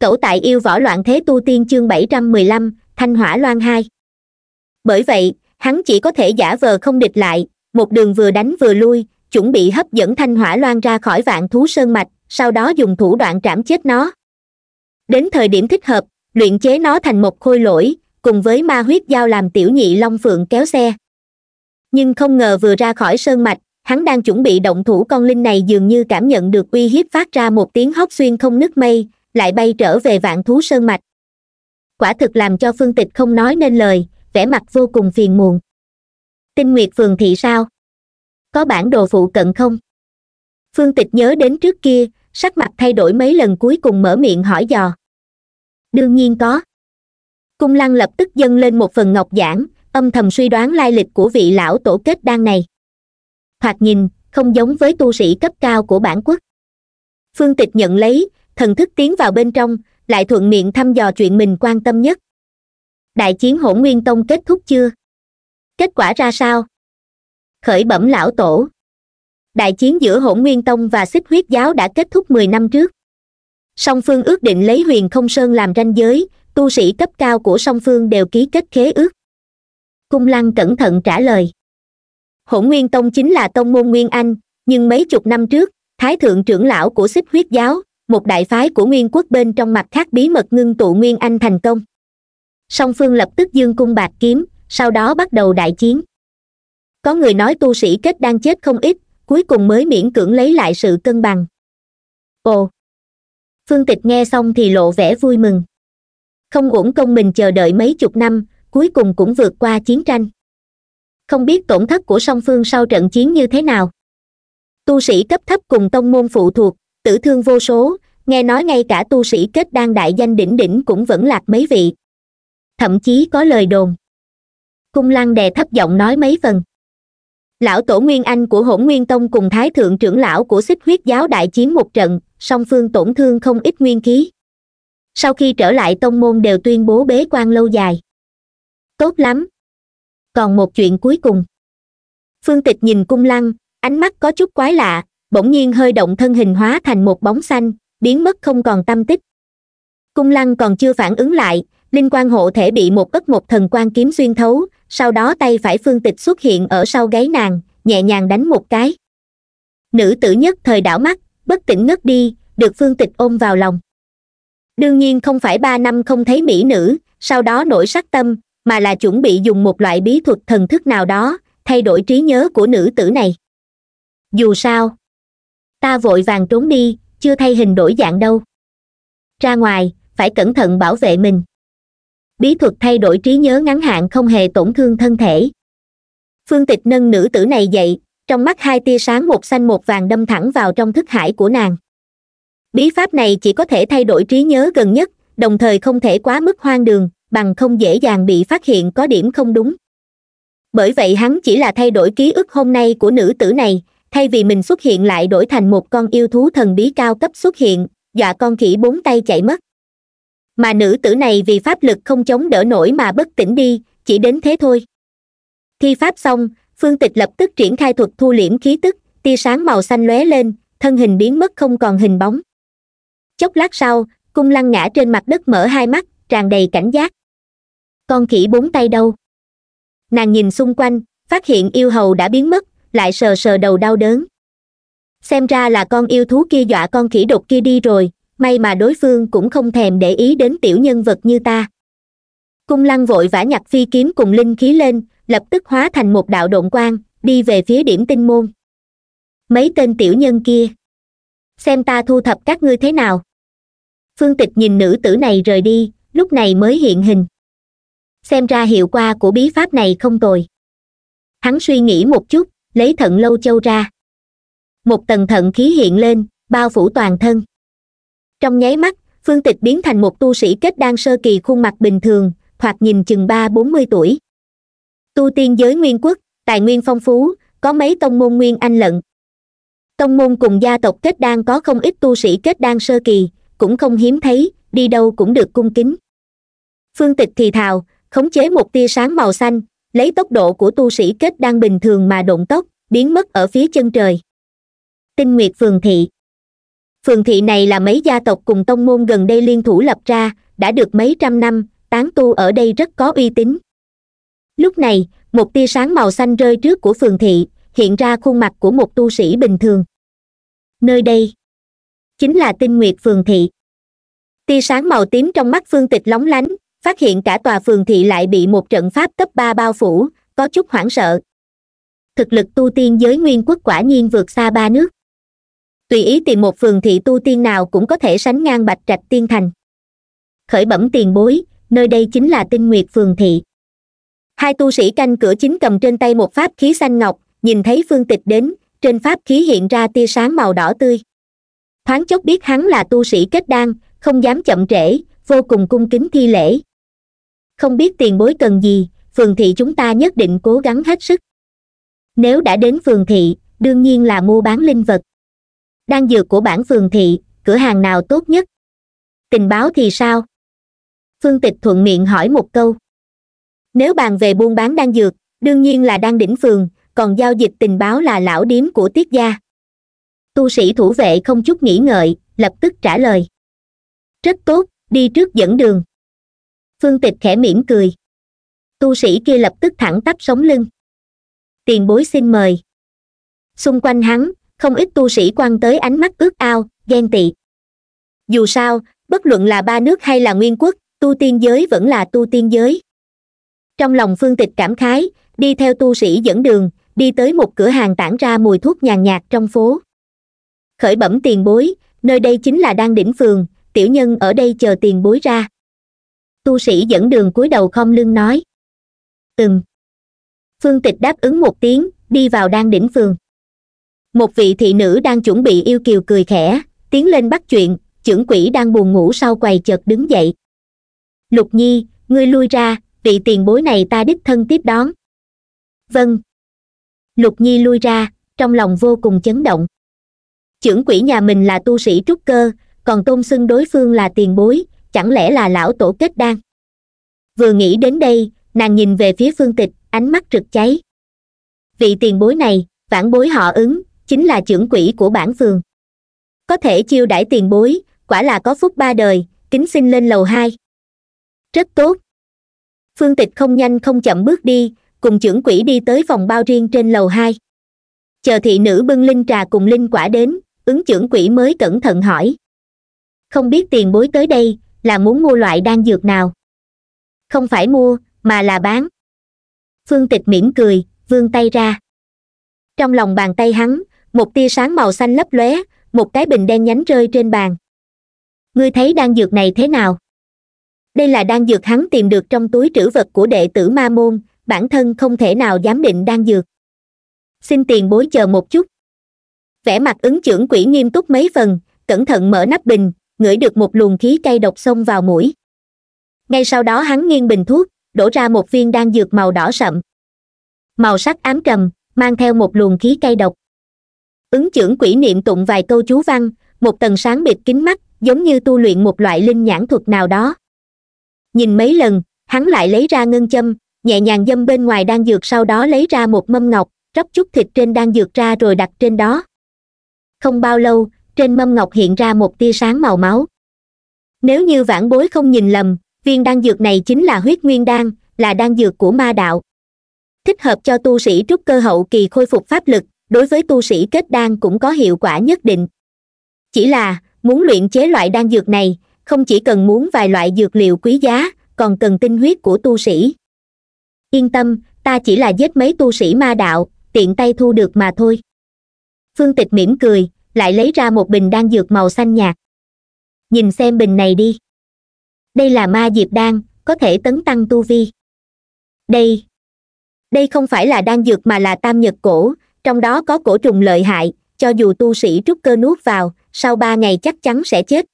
cẩu tại yêu võ loạn thế tu tiên chương bảy trăm mười lăm thanh hỏa loan hai bởi vậy hắn chỉ có thể giả vờ không địch lại một đường vừa đánh vừa lui chuẩn bị hấp dẫn thanh hỏa loan ra khỏi vạn thú sơn mạch sau đó dùng thủ đoạn trảm chết nó đến thời điểm thích hợp luyện chế nó thành một khôi lỗi cùng với ma huyết giao làm tiểu nhị long phượng kéo xe nhưng không ngờ vừa ra khỏi sơn mạch hắn đang chuẩn bị động thủ con linh này dường như cảm nhận được uy hiếp phát ra một tiếng hóc xuyên không nứt mây lại bay trở về vạn thú sơn mạch quả thực làm cho phương tịch không nói nên lời vẻ mặt vô cùng phiền muộn tinh nguyệt phường thị sao có bản đồ phụ cận không phương tịch nhớ đến trước kia sắc mặt thay đổi mấy lần cuối cùng mở miệng hỏi dò đương nhiên có cung lăng lập tức dâng lên một phần ngọc giản âm thầm suy đoán lai lịch của vị lão tổ kết đan này thoạt nhìn không giống với tu sĩ cấp cao của bản quốc phương tịch nhận lấy thần thức tiến vào bên trong lại thuận miệng thăm dò chuyện mình quan tâm nhất đại chiến hỗn nguyên tông kết thúc chưa kết quả ra sao khởi bẩm lão tổ đại chiến giữa hỗn nguyên tông và xích huyết giáo đã kết thúc mười năm trước song phương ước định lấy huyền không sơn làm ranh giới tu sĩ cấp cao của song phương đều ký kết khế ước cung lăng cẩn thận trả lời hỗn nguyên tông chính là tông môn nguyên anh nhưng mấy chục năm trước thái thượng trưởng lão của xích huyết giáo một đại phái của nguyên quốc bên trong mặt khác bí mật ngưng tụ nguyên anh thành công song phương lập tức dương cung bạc kiếm sau đó bắt đầu đại chiến có người nói tu sĩ kết đang chết không ít cuối cùng mới miễn cưỡng lấy lại sự cân bằng ồ phương tịch nghe xong thì lộ vẻ vui mừng không uổng công mình chờ đợi mấy chục năm cuối cùng cũng vượt qua chiến tranh không biết tổn thất của song phương sau trận chiến như thế nào tu sĩ cấp thấp cùng tông môn phụ thuộc tử thương vô số nghe nói ngay cả tu sĩ kết đan đại danh đỉnh đỉnh cũng vẫn lạc mấy vị thậm chí có lời đồn cung lăng đè thấp giọng nói mấy phần lão tổ nguyên anh của hỗn nguyên tông cùng thái thượng trưởng lão của xích huyết giáo đại chiến một trận song phương tổn thương không ít nguyên khí sau khi trở lại tông môn đều tuyên bố bế quan lâu dài tốt lắm còn một chuyện cuối cùng phương tịch nhìn cung lăng ánh mắt có chút quái lạ bỗng nhiên hơi động thân hình hóa thành một bóng xanh biến mất không còn tâm tích cung lăng còn chưa phản ứng lại linh quan hộ thể bị một ất một thần quan kiếm xuyên thấu sau đó tay phải phương tịch xuất hiện ở sau gáy nàng nhẹ nhàng đánh một cái nữ tử nhất thời đảo mắt bất tỉnh ngất đi được phương tịch ôm vào lòng đương nhiên không phải ba năm không thấy mỹ nữ sau đó nổi sắc tâm mà là chuẩn bị dùng một loại bí thuật thần thức nào đó thay đổi trí nhớ của nữ tử này dù sao ta vội vàng trốn đi chưa thay hình đổi dạng đâu ra ngoài phải cẩn thận bảo vệ mình bí thuật thay đổi trí nhớ ngắn hạn không hề tổn thương thân thể phương tịch nâng nữ tử này dậy trong mắt hai tia sáng một xanh một vàng đâm thẳng vào trong thức hải của nàng bí pháp này chỉ có thể thay đổi trí nhớ gần nhất đồng thời không thể quá mức hoang đường bằng không dễ dàng bị phát hiện có điểm không đúng bởi vậy hắn chỉ là thay đổi ký ức hôm nay của nữ tử này thay vì mình xuất hiện lại đổi thành một con yêu thú thần bí cao cấp xuất hiện dọa dạ con khỉ bốn tay chạy mất mà nữ tử này vì pháp lực không chống đỡ nổi mà bất tỉnh đi chỉ đến thế thôi thi pháp xong phương tịch lập tức triển khai thuật thu liễm khí tức tia sáng màu xanh lóe lên thân hình biến mất không còn hình bóng chốc lát sau cung lăng ngã trên mặt đất mở hai mắt tràn đầy cảnh giác con khỉ bốn tay đâu nàng nhìn xung quanh phát hiện yêu hầu đã biến mất lại sờ sờ đầu đau đớn xem ra là con yêu thú kia dọa con khỉ độc kia đi rồi may mà đối phương cũng không thèm để ý đến tiểu nhân vật như ta cung lăng vội vã nhặt phi kiếm cùng linh khí lên lập tức hóa thành một đạo độn quang đi về phía điểm tinh môn mấy tên tiểu nhân kia xem ta thu thập các ngươi thế nào phương tịch nhìn nữ tử này rời đi lúc này mới hiện hình xem ra hiệu quả của bí pháp này không tồi hắn suy nghĩ một chút lấy thận lâu châu ra một tầng thận khí hiện lên bao phủ toàn thân trong nháy mắt phương tịch biến thành một tu sĩ kết đan sơ kỳ khuôn mặt bình thường thoạt nhìn chừng ba bốn mươi tuổi tu tiên giới nguyên quốc tài nguyên phong phú có mấy tông môn nguyên anh lận tông môn cùng gia tộc kết đan có không ít tu sĩ kết đan sơ kỳ cũng không hiếm thấy đi đâu cũng được cung kính phương tịch thì thào khống chế một tia sáng màu xanh lấy tốc độ của tu sĩ kết đang bình thường mà độn tốc biến mất ở phía chân trời tinh nguyệt phường thị phường thị này là mấy gia tộc cùng tông môn gần đây liên thủ lập ra đã được mấy trăm năm tán tu ở đây rất có uy tín lúc này một tia sáng màu xanh rơi trước của phường thị hiện ra khuôn mặt của một tu sĩ bình thường nơi đây chính là tinh nguyệt phường thị tia sáng màu tím trong mắt phương tịch lóng lánh phát hiện cả tòa phường thị lại bị một trận pháp cấp ba bao phủ có chút hoảng sợ thực lực tu tiên giới nguyên quốc quả nhiên vượt xa ba nước tùy ý tìm một phường thị tu tiên nào cũng có thể sánh ngang bạch trạch tiên thành khởi bẩm tiền bối nơi đây chính là tinh nguyệt phường thị hai tu sĩ canh cửa chính cầm trên tay một pháp khí xanh ngọc nhìn thấy phương tịch đến trên pháp khí hiện ra tia sáng màu đỏ tươi thoáng chốc biết hắn là tu sĩ kết đan không dám chậm trễ vô cùng cung kính thi lễ không biết tiền bối cần gì phường thị chúng ta nhất định cố gắng hết sức nếu đã đến phường thị đương nhiên là mua bán linh vật đan dược của bản phường thị cửa hàng nào tốt nhất tình báo thì sao phương tịch thuận miệng hỏi một câu nếu bàn về buôn bán đan dược đương nhiên là đan đỉnh phường còn giao dịch tình báo là lão điếm của tiết gia tu sĩ thủ vệ không chút nghĩ ngợi lập tức trả lời rất tốt đi trước dẫn đường phương tịch khẽ mỉm cười tu sĩ kia lập tức thẳng tắp sống lưng tiền bối xin mời xung quanh hắn không ít tu sĩ quan tới ánh mắt ước ao ghen tị dù sao bất luận là ba nước hay là nguyên quốc tu tiên giới vẫn là tu tiên giới trong lòng phương tịch cảm khái đi theo tu sĩ dẫn đường đi tới một cửa hàng tản ra mùi thuốc nhàn nhạt trong phố khởi bẩm tiền bối nơi đây chính là đan đỉnh phường tiểu nhân ở đây chờ tiền bối ra tu sĩ dẫn đường cúi đầu khom lưng nói từng phương tịch đáp ứng một tiếng đi vào đang đỉnh phường một vị thị nữ đang chuẩn bị yêu kiều cười khẽ tiến lên bắt chuyện trưởng quỷ đang buồn ngủ sau quầy chợt đứng dậy lục nhi ngươi lui ra vị tiền bối này ta đích thân tiếp đón vâng lục nhi lui ra trong lòng vô cùng chấn động trưởng quỷ nhà mình là tu sĩ trúc cơ còn tôn xưng đối phương là tiền bối chẳng lẽ là lão tổ kết đan vừa nghĩ đến đây nàng nhìn về phía phương tịch ánh mắt rực cháy vị tiền bối này vãn bối họ ứng chính là trưởng quỹ của bản phường có thể chiêu đãi tiền bối quả là có phúc ba đời kính xin lên lầu hai rất tốt phương tịch không nhanh không chậm bước đi cùng trưởng quỹ đi tới phòng bao riêng trên lầu hai chờ thị nữ bưng linh trà cùng linh quả đến ứng trưởng quỹ mới cẩn thận hỏi không biết tiền bối tới đây là muốn mua loại đan dược nào không phải mua mà là bán phương tịch mỉm cười vươn tay ra trong lòng bàn tay hắn một tia sáng màu xanh lấp lóe một cái bình đen nhánh rơi trên bàn ngươi thấy đan dược này thế nào đây là đan dược hắn tìm được trong túi trữ vật của đệ tử ma môn bản thân không thể nào giám định đan dược xin tiền bối chờ một chút vẻ mặt ứng trưởng quỷ nghiêm túc mấy phần cẩn thận mở nắp bình ngửi được một luồng khí cây độc xông vào mũi ngay sau đó hắn nghiêng bình thuốc đổ ra một viên đan dược màu đỏ sậm màu sắc ám trầm mang theo một luồng khí cây độc ứng trưởng quỷ niệm tụng vài câu chú văn một tầng sáng bịt kín mắt giống như tu luyện một loại linh nhãn thuật nào đó nhìn mấy lần hắn lại lấy ra ngân châm nhẹ nhàng dâm bên ngoài đan dược sau đó lấy ra một mâm ngọc róc chút thịt trên đan dược ra rồi đặt trên đó không bao lâu trên mâm ngọc hiện ra một tia sáng màu máu nếu như vãn bối không nhìn lầm viên đan dược này chính là huyết nguyên đan là đan dược của ma đạo thích hợp cho tu sĩ trúc cơ hậu kỳ khôi phục pháp lực đối với tu sĩ kết đan cũng có hiệu quả nhất định chỉ là muốn luyện chế loại đan dược này không chỉ cần muốn vài loại dược liệu quý giá còn cần tinh huyết của tu sĩ yên tâm ta chỉ là giết mấy tu sĩ ma đạo tiện tay thu được mà thôi phương tịch mỉm cười lại lấy ra một bình đan dược màu xanh nhạt nhìn xem bình này đi đây là ma diệp đan có thể tấn tăng tu vi đây đây không phải là đan dược mà là tam nhật cổ trong đó có cổ trùng lợi hại cho dù tu sĩ trúc cơ nuốt vào sau ba ngày chắc chắn sẽ chết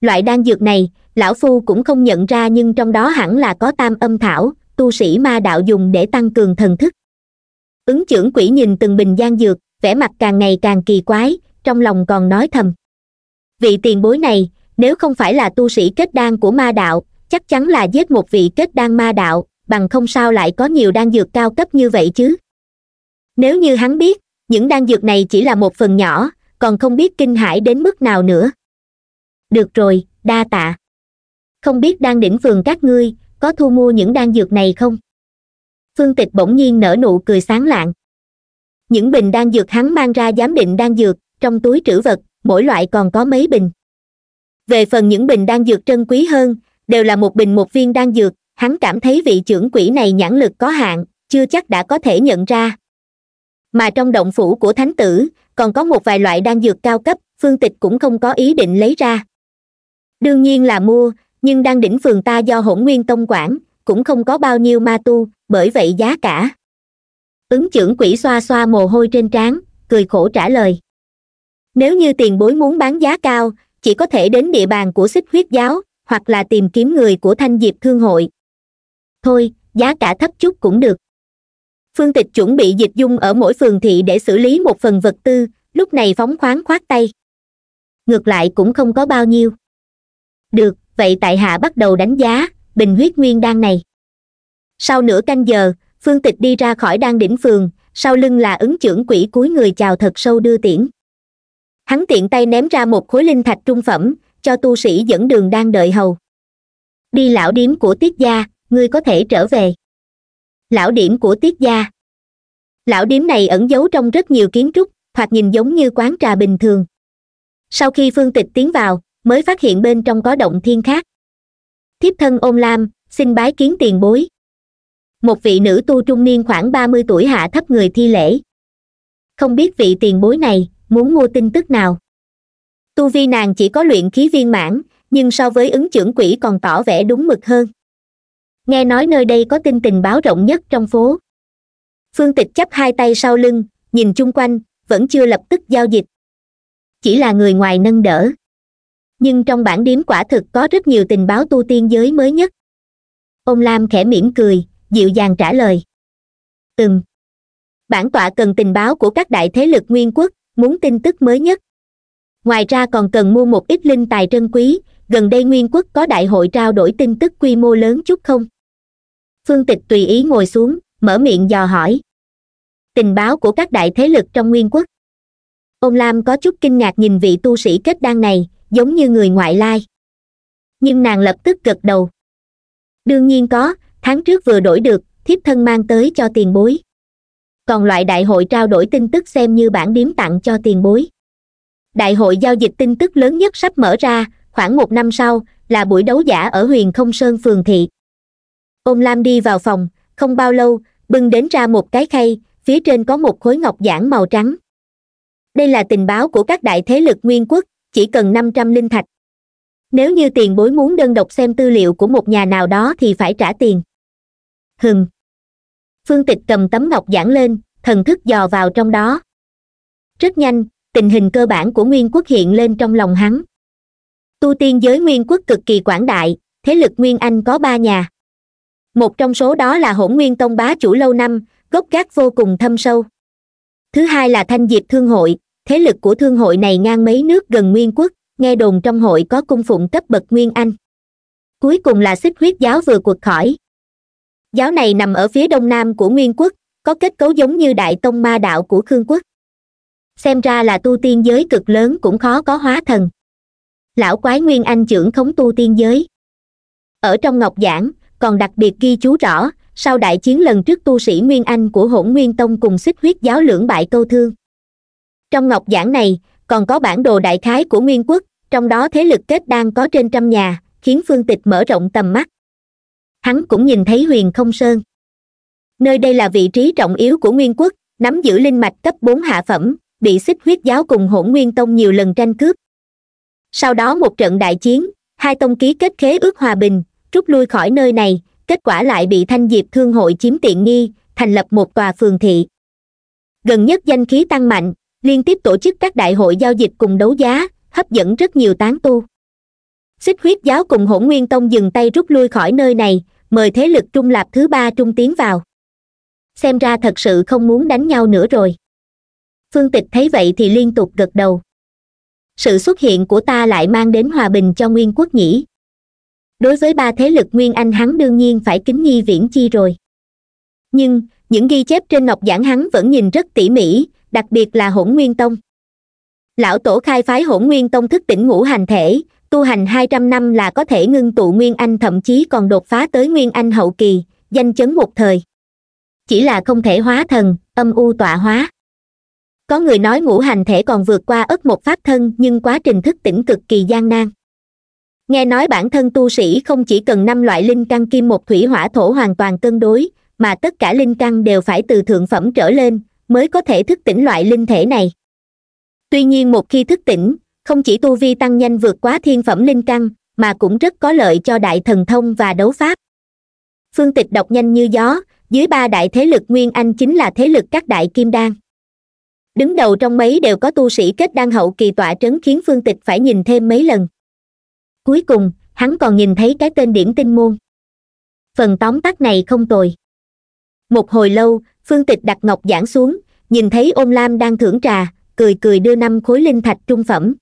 loại đan dược này lão phu cũng không nhận ra nhưng trong đó hẳn là có tam âm thảo tu sĩ ma đạo dùng để tăng cường thần thức ứng trưởng quỷ nhìn từng bình gian dược vẻ mặt càng ngày càng kỳ quái trong lòng còn nói thầm vị tiền bối này nếu không phải là tu sĩ kết đan của ma đạo chắc chắn là giết một vị kết đan ma đạo bằng không sao lại có nhiều đan dược cao cấp như vậy chứ nếu như hắn biết những đan dược này chỉ là một phần nhỏ còn không biết kinh hãi đến mức nào nữa được rồi đa tạ không biết đan đỉnh vườn các ngươi có thu mua những đan dược này không phương tịch bỗng nhiên nở nụ cười sáng lạng những bình đan dược hắn mang ra giám định đan dược trong túi trữ vật mỗi loại còn có mấy bình về phần những bình đan dược trân quý hơn đều là một bình một viên đan dược hắn cảm thấy vị trưởng quỷ này nhãn lực có hạn chưa chắc đã có thể nhận ra mà trong động phủ của thánh tử còn có một vài loại đan dược cao cấp phương tịch cũng không có ý định lấy ra đương nhiên là mua nhưng đan đỉnh phường ta do hỗn nguyên tông quản cũng không có bao nhiêu ma tu bởi vậy giá cả ứng trưởng quỷ xoa xoa mồ hôi trên trán cười khổ trả lời nếu như tiền bối muốn bán giá cao chỉ có thể đến địa bàn của xích huyết giáo hoặc là tìm kiếm người của thanh diệp thương hội thôi giá cả thấp chút cũng được phương tịch chuẩn bị dịch dung ở mỗi phường thị để xử lý một phần vật tư lúc này phóng khoáng khoát tay ngược lại cũng không có bao nhiêu được vậy tại hạ bắt đầu đánh giá bình huyết nguyên đan này sau nửa canh giờ phương tịch đi ra khỏi đan đỉnh phường sau lưng là ứng trưởng quỹ cuối người chào thật sâu đưa tiễn hắn tiện tay ném ra một khối linh thạch trung phẩm cho tu sĩ dẫn đường đang đợi hầu đi lão điếm của tiết gia ngươi có thể trở về lão điểm của tiết gia lão điếm này ẩn giấu trong rất nhiều kiến trúc hoặc nhìn giống như quán trà bình thường sau khi phương tịch tiến vào mới phát hiện bên trong có động thiên khác thiếp thân ôn lam xin bái kiến tiền bối một vị nữ tu trung niên khoảng ba mươi tuổi hạ thấp người thi lễ không biết vị tiền bối này muốn mua tin tức nào tu vi nàng chỉ có luyện khí viên mãn nhưng so với ứng trưởng quỷ còn tỏ vẻ đúng mực hơn nghe nói nơi đây có tin tình báo rộng nhất trong phố phương tịch chắp hai tay sau lưng nhìn chung quanh vẫn chưa lập tức giao dịch chỉ là người ngoài nâng đỡ nhưng trong bản điếm quả thực có rất nhiều tình báo tu tiên giới mới nhất ông lam khẽ mỉm cười dịu dàng trả lời ừm bản tọa cần tình báo của các đại thế lực nguyên quốc muốn tin tức mới nhất ngoài ra còn cần mua một ít linh tài trân quý gần đây nguyên quốc có đại hội trao đổi tin tức quy mô lớn chút không phương tịch tùy ý ngồi xuống mở miệng dò hỏi tình báo của các đại thế lực trong nguyên quốc ông lam có chút kinh ngạc nhìn vị tu sĩ kết đan này giống như người ngoại lai nhưng nàng lập tức gật đầu đương nhiên có tháng trước vừa đổi được thiếp thân mang tới cho tiền bối còn loại đại hội trao đổi tin tức xem như bản điếm tặng cho tiền bối đại hội giao dịch tin tức lớn nhất sắp mở ra khoảng một năm sau là buổi đấu giả ở huyền không sơn phường thị ôm lam đi vào phòng không bao lâu bưng đến ra một cái khay phía trên có một khối ngọc giản màu trắng đây là tình báo của các đại thế lực nguyên quốc chỉ cần năm trăm linh thạch nếu như tiền bối muốn đơn độc xem tư liệu của một nhà nào đó thì phải trả tiền hừng phương tịch cầm tấm ngọc giản lên thần thức dò vào trong đó rất nhanh tình hình cơ bản của nguyên quốc hiện lên trong lòng hắn tu tiên giới nguyên quốc cực kỳ quảng đại thế lực nguyên anh có ba nhà một trong số đó là hỗn nguyên tông bá chủ lâu năm gốc gác vô cùng thâm sâu thứ hai là thanh diệp thương hội thế lực của thương hội này ngang mấy nước gần nguyên quốc nghe đồn trong hội có cung phụng cấp bậc nguyên anh cuối cùng là xích huyết giáo vừa cuộc khỏi giáo này nằm ở phía đông nam của nguyên quốc có kết cấu giống như đại tông ma đạo của khương quốc xem ra là tu tiên giới cực lớn cũng khó có hóa thần lão quái nguyên anh trưởng khống tu tiên giới ở trong ngọc giảng còn đặc biệt ghi chú rõ sau đại chiến lần trước tu sĩ nguyên anh của hỗn nguyên tông cùng xích huyết giáo lưỡng bại câu thương trong ngọc giảng này còn có bản đồ đại khái của nguyên quốc trong đó thế lực kết đang có trên trăm nhà khiến phương tịch mở rộng tầm mắt hắn cũng nhìn thấy huyền không sơn nơi đây là vị trí trọng yếu của nguyên quốc nắm giữ linh mạch cấp bốn hạ phẩm bị xích huyết giáo cùng hỗn nguyên tông nhiều lần tranh cướp sau đó một trận đại chiến hai tông ký kết khế ước hòa bình rút lui khỏi nơi này kết quả lại bị thanh diệp thương hội chiếm tiện nghi thành lập một tòa phường thị gần nhất danh khí tăng mạnh liên tiếp tổ chức các đại hội giao dịch cùng đấu giá hấp dẫn rất nhiều tán tu xích huyết giáo cùng hỗn nguyên tông dừng tay rút lui khỏi nơi này mời thế lực trung lạp thứ ba trung tiến vào xem ra thật sự không muốn đánh nhau nữa rồi phương tịch thấy vậy thì liên tục gật đầu sự xuất hiện của ta lại mang đến hòa bình cho nguyên quốc nhĩ đối với ba thế lực nguyên anh hắn đương nhiên phải kính nghi viễn chi rồi nhưng những ghi chép trên ngọc giảng hắn vẫn nhìn rất tỉ mỉ đặc biệt là hỗn nguyên tông lão tổ khai phái hỗn nguyên tông thức tỉnh ngũ hành thể tu hành hai trăm năm là có thể ngưng tụ nguyên anh thậm chí còn đột phá tới nguyên anh hậu kỳ danh chấn một thời chỉ là không thể hóa thần âm u tọa hóa có người nói ngũ hành thể còn vượt qua ất một pháp thân nhưng quá trình thức tỉnh cực kỳ gian nan nghe nói bản thân tu sĩ không chỉ cần năm loại linh căn kim một thủy hỏa thổ hoàn toàn cân đối mà tất cả linh căn đều phải từ thượng phẩm trở lên mới có thể thức tỉnh loại linh thể này tuy nhiên một khi thức tỉnh không chỉ tu vi tăng nhanh vượt quá thiên phẩm linh căn mà cũng rất có lợi cho đại thần thông và đấu pháp phương tịch đọc nhanh như gió dưới ba đại thế lực nguyên anh chính là thế lực các đại kim đan đứng đầu trong mấy đều có tu sĩ kết đan hậu kỳ tọa trấn khiến phương tịch phải nhìn thêm mấy lần cuối cùng hắn còn nhìn thấy cái tên điểm tinh môn phần tóm tắt này không tồi một hồi lâu phương tịch đặt ngọc giảng xuống nhìn thấy ôn lam đang thưởng trà cười cười đưa năm khối linh thạch trung phẩm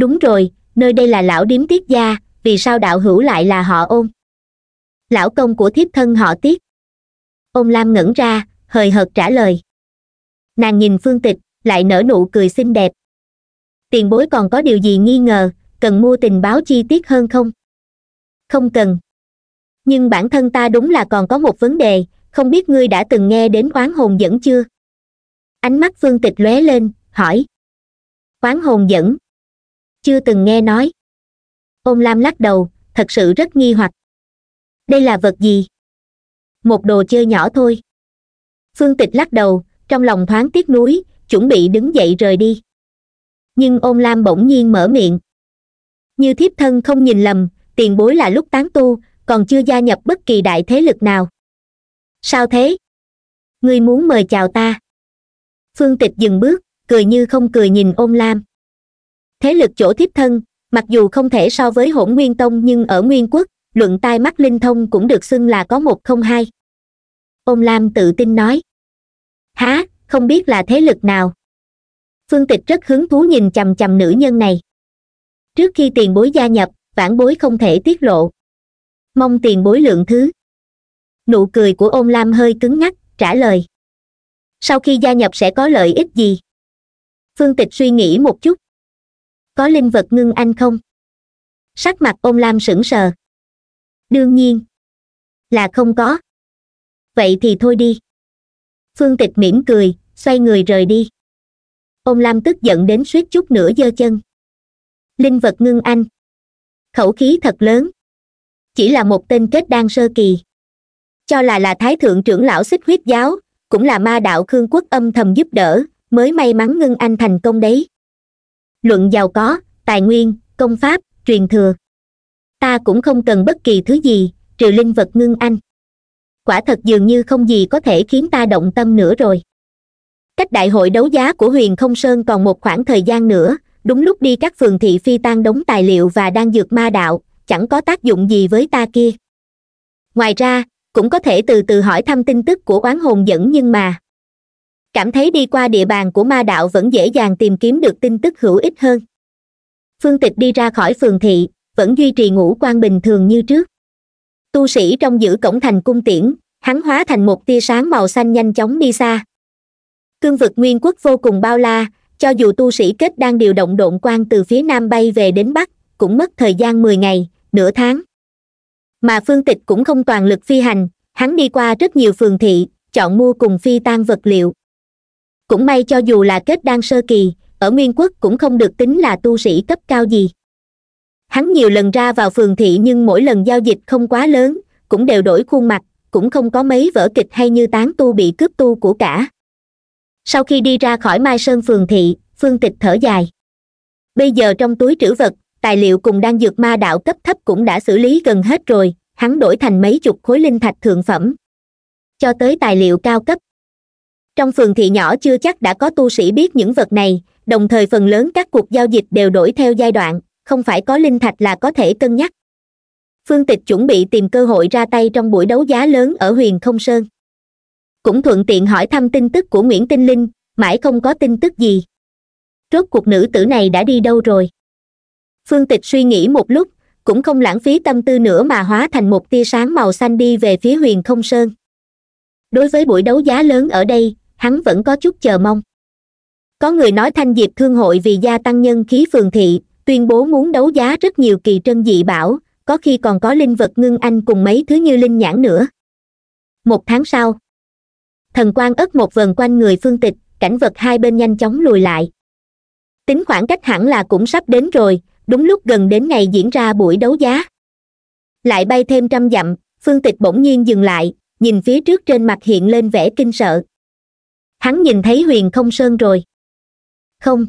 đúng rồi nơi đây là lão điếm tiết gia vì sao đạo hữu lại là họ ôn lão công của thiếp thân họ tiết ôn lam ngẩn ra hời hợt trả lời nàng nhìn phương tịch lại nở nụ cười xinh đẹp tiền bối còn có điều gì nghi ngờ cần mua tình báo chi tiết hơn không không cần nhưng bản thân ta đúng là còn có một vấn đề không biết ngươi đã từng nghe đến oán hồn dẫn chưa ánh mắt phương tịch lóe lên hỏi oán hồn dẫn chưa từng nghe nói ôn lam lắc đầu thật sự rất nghi hoặc đây là vật gì một đồ chơi nhỏ thôi phương tịch lắc đầu trong lòng thoáng tiếc nuối chuẩn bị đứng dậy rời đi nhưng ôn lam bỗng nhiên mở miệng như thiếp thân không nhìn lầm tiền bối là lúc tán tu còn chưa gia nhập bất kỳ đại thế lực nào sao thế ngươi muốn mời chào ta phương tịch dừng bước cười như không cười nhìn ôn lam thế lực chỗ thiếp thân mặc dù không thể so với hỗn nguyên tông nhưng ở nguyên quốc luận tai mắt linh thông cũng được xưng là có một không hai ôn lam tự tin nói há không biết là thế lực nào phương tịch rất hứng thú nhìn chằm chằm nữ nhân này trước khi tiền bối gia nhập vãn bối không thể tiết lộ mong tiền bối lượng thứ nụ cười của ôn lam hơi cứng ngắc trả lời sau khi gia nhập sẽ có lợi ích gì phương tịch suy nghĩ một chút có linh vật ngưng anh không sắc mặt ôn lam sững sờ đương nhiên là không có vậy thì thôi đi phương tịch mỉm cười xoay người rời đi ôn lam tức giận đến suýt chút nữa giơ chân linh vật ngưng anh khẩu khí thật lớn chỉ là một tên kết đan sơ kỳ cho là là thái thượng trưởng lão xích huyết giáo cũng là ma đạo khương quốc âm thầm giúp đỡ mới may mắn ngưng anh thành công đấy luận giàu có tài nguyên công pháp truyền thừa ta cũng không cần bất kỳ thứ gì trừ linh vật ngưng anh quả thật dường như không gì có thể khiến ta động tâm nữa rồi cách đại hội đấu giá của huyền không sơn còn một khoảng thời gian nữa đúng lúc đi các phường thị phi tan đống tài liệu và đang dược ma đạo chẳng có tác dụng gì với ta kia ngoài ra cũng có thể từ từ hỏi thăm tin tức của oán hồn dẫn nhưng mà cảm thấy đi qua địa bàn của ma đạo vẫn dễ dàng tìm kiếm được tin tức hữu ích hơn phương tịch đi ra khỏi phường thị vẫn duy trì ngũ quan bình thường như trước tu sĩ trong giữ cổng thành cung tiễn hắn hóa thành một tia sáng màu xanh nhanh chóng đi xa cương vực nguyên quốc vô cùng bao la cho dù tu sĩ kết đang điều động độn quan từ phía nam bay về đến bắc cũng mất thời gian mười ngày nửa tháng mà phương tịch cũng không toàn lực phi hành hắn đi qua rất nhiều phường thị chọn mua cùng phi tan vật liệu cũng may cho dù là kết đan sơ kỳ ở nguyên quốc cũng không được tính là tu sĩ cấp cao gì hắn nhiều lần ra vào phường thị nhưng mỗi lần giao dịch không quá lớn cũng đều đổi khuôn mặt cũng không có mấy vở kịch hay như tán tu bị cướp tu của cả sau khi đi ra khỏi mai sơn phường thị phương tịch thở dài bây giờ trong túi trữ vật tài liệu cùng đan dược ma đạo cấp thấp cũng đã xử lý gần hết rồi hắn đổi thành mấy chục khối linh thạch thượng phẩm cho tới tài liệu cao cấp trong phường thị nhỏ chưa chắc đã có tu sĩ biết những vật này đồng thời phần lớn các cuộc giao dịch đều đổi theo giai đoạn không phải có linh thạch là có thể cân nhắc phương tịch chuẩn bị tìm cơ hội ra tay trong buổi đấu giá lớn ở huyền không sơn cũng thuận tiện hỏi thăm tin tức của nguyễn tinh linh mãi không có tin tức gì rốt cuộc nữ tử này đã đi đâu rồi phương tịch suy nghĩ một lúc cũng không lãng phí tâm tư nữa mà hóa thành một tia sáng màu xanh đi về phía huyền không sơn đối với buổi đấu giá lớn ở đây hắn vẫn có chút chờ mong có người nói thanh diệp thương hội vì gia tăng nhân khí phường thị tuyên bố muốn đấu giá rất nhiều kỳ trân dị bảo có khi còn có linh vật ngưng anh cùng mấy thứ như linh nhãn nữa một tháng sau thần quan ất một vần quanh người phương tịch cảnh vật hai bên nhanh chóng lùi lại tính khoảng cách hẳn là cũng sắp đến rồi đúng lúc gần đến ngày diễn ra buổi đấu giá lại bay thêm trăm dặm phương tịch bỗng nhiên dừng lại nhìn phía trước trên mặt hiện lên vẻ kinh sợ hắn nhìn thấy huyền không sơn rồi không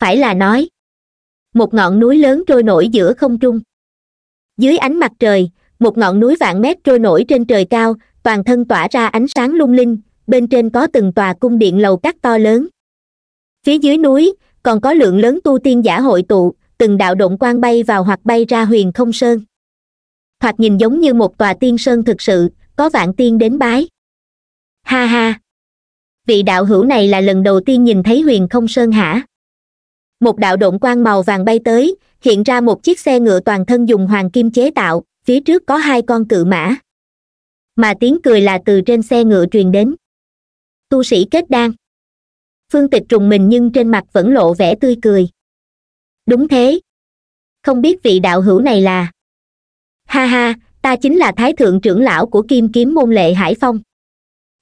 phải là nói một ngọn núi lớn trôi nổi giữa không trung dưới ánh mặt trời một ngọn núi vạn mét trôi nổi trên trời cao toàn thân tỏa ra ánh sáng lung linh bên trên có từng tòa cung điện lầu cắt to lớn phía dưới núi còn có lượng lớn tu tiên giả hội tụ từng đạo động quang bay vào hoặc bay ra huyền không sơn thoạt nhìn giống như một tòa tiên sơn thực sự có vạn tiên đến bái ha ha vị đạo hữu này là lần đầu tiên nhìn thấy huyền không sơn hả một đạo động quang màu vàng bay tới hiện ra một chiếc xe ngựa toàn thân dùng hoàng kim chế tạo phía trước có hai con cự mã mà tiếng cười là từ trên xe ngựa truyền đến tu sĩ kết đan phương tịch trùng mình nhưng trên mặt vẫn lộ vẻ tươi cười đúng thế không biết vị đạo hữu này là ha ha ta chính là thái thượng trưởng lão của kim kiếm môn lệ hải phong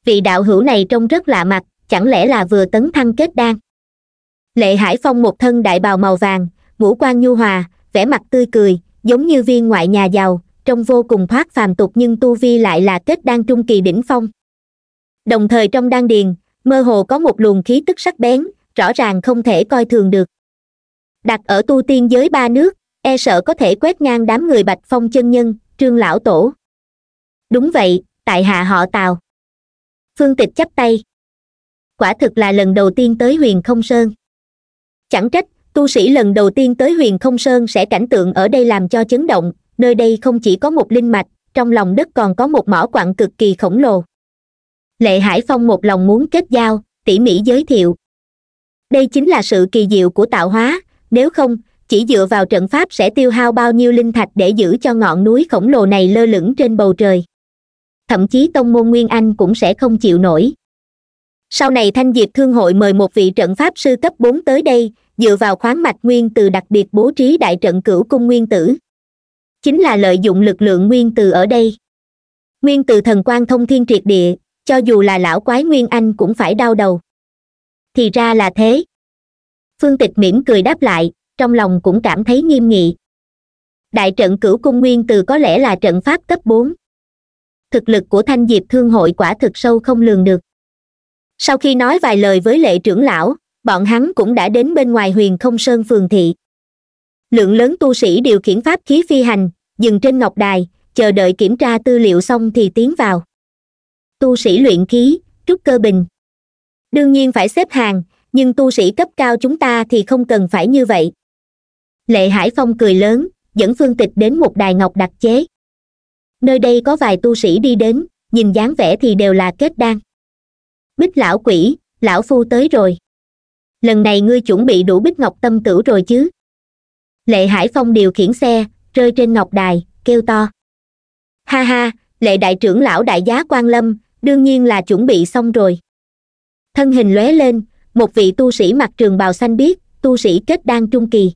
vị đạo hữu này trông rất lạ mặt chẳng lẽ là vừa tấn thăng kết đan lệ hải phong một thân đại bào màu vàng ngũ quan nhu hòa vẻ mặt tươi cười giống như viên ngoại nhà giàu trông vô cùng thoát phàm tục nhưng tu vi lại là kết đan trung kỳ đỉnh phong đồng thời trong đan điền mơ hồ có một luồng khí tức sắc bén rõ ràng không thể coi thường được đặt ở tu tiên giới ba nước e sợ có thể quét ngang đám người bạch phong chân nhân trương lão tổ đúng vậy tại hạ họ tào phương tịch chắp tay quả thực là lần đầu tiên tới huyền không sơn chẳng trách tu sĩ lần đầu tiên tới huyền không sơn sẽ cảnh tượng ở đây làm cho chấn động nơi đây không chỉ có một linh mạch trong lòng đất còn có một mỏ quặng cực kỳ khổng lồ lệ hải phong một lòng muốn kết giao tỉ mỉ giới thiệu đây chính là sự kỳ diệu của tạo hóa nếu không chỉ dựa vào trận pháp sẽ tiêu hao bao nhiêu linh thạch để giữ cho ngọn núi khổng lồ này lơ lửng trên bầu trời thậm chí tông môn nguyên anh cũng sẽ không chịu nổi sau này thanh diệp thương hội mời một vị trận pháp sư cấp bốn tới đây dựa vào khoáng mạch nguyên từ đặc biệt bố trí đại trận cửu cung nguyên tử chính là lợi dụng lực lượng nguyên từ ở đây nguyên từ thần quan thông thiên triệt địa cho dù là lão quái nguyên anh cũng phải đau đầu thì ra là thế phương tịch mỉm cười đáp lại trong lòng cũng cảm thấy nghiêm nghị đại trận cửu cung nguyên từ có lẽ là trận pháp cấp bốn thực lực của thanh diệp thương hội quả thực sâu không lường được sau khi nói vài lời với lệ trưởng lão bọn hắn cũng đã đến bên ngoài huyền không sơn phường thị lượng lớn tu sĩ điều khiển pháp khí phi hành dừng trên ngọc đài chờ đợi kiểm tra tư liệu xong thì tiến vào tu sĩ luyện khí trúc cơ bình đương nhiên phải xếp hàng nhưng tu sĩ cấp cao chúng ta thì không cần phải như vậy lệ hải phong cười lớn dẫn phương tịch đến một đài ngọc đặc chế nơi đây có vài tu sĩ đi đến nhìn dáng vẻ thì đều là kết đan bích lão quỷ lão phu tới rồi lần này ngươi chuẩn bị đủ bích ngọc tâm tử rồi chứ lệ hải phong điều khiển xe rơi trên ngọc đài kêu to ha ha lệ đại trưởng lão đại giá quan lâm đương nhiên là chuẩn bị xong rồi thân hình lóe lên một vị tu sĩ mặc trường bào xanh biết tu sĩ kết đan trung kỳ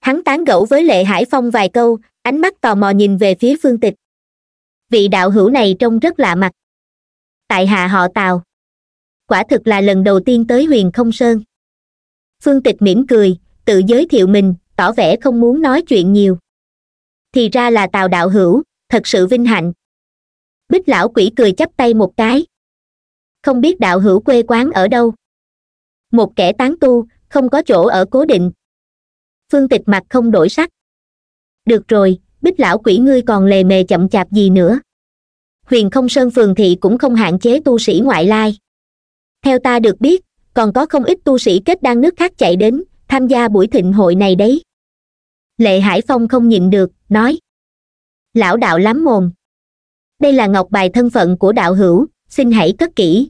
hắn tán gẫu với lệ hải phong vài câu ánh mắt tò mò nhìn về phía phương tịch vị đạo hữu này trông rất lạ mặt tại hạ họ tào quả thực là lần đầu tiên tới huyền không sơn phương tịch mỉm cười tự giới thiệu mình tỏ vẻ không muốn nói chuyện nhiều thì ra là tào đạo hữu thật sự vinh hạnh bích lão quỷ cười chắp tay một cái không biết đạo hữu quê quán ở đâu một kẻ tán tu không có chỗ ở cố định phương tịch mặt không đổi sắc được rồi bích lão quỷ ngươi còn lề mề chậm chạp gì nữa huyền không sơn phường thị cũng không hạn chế tu sĩ ngoại lai theo ta được biết còn có không ít tu sĩ kết đan nước khác chạy đến tham gia buổi thịnh hội này đấy lệ hải phong không nhịn được nói lão đạo lắm mồm đây là ngọc bài thân phận của đạo hữu xin hãy cất kỹ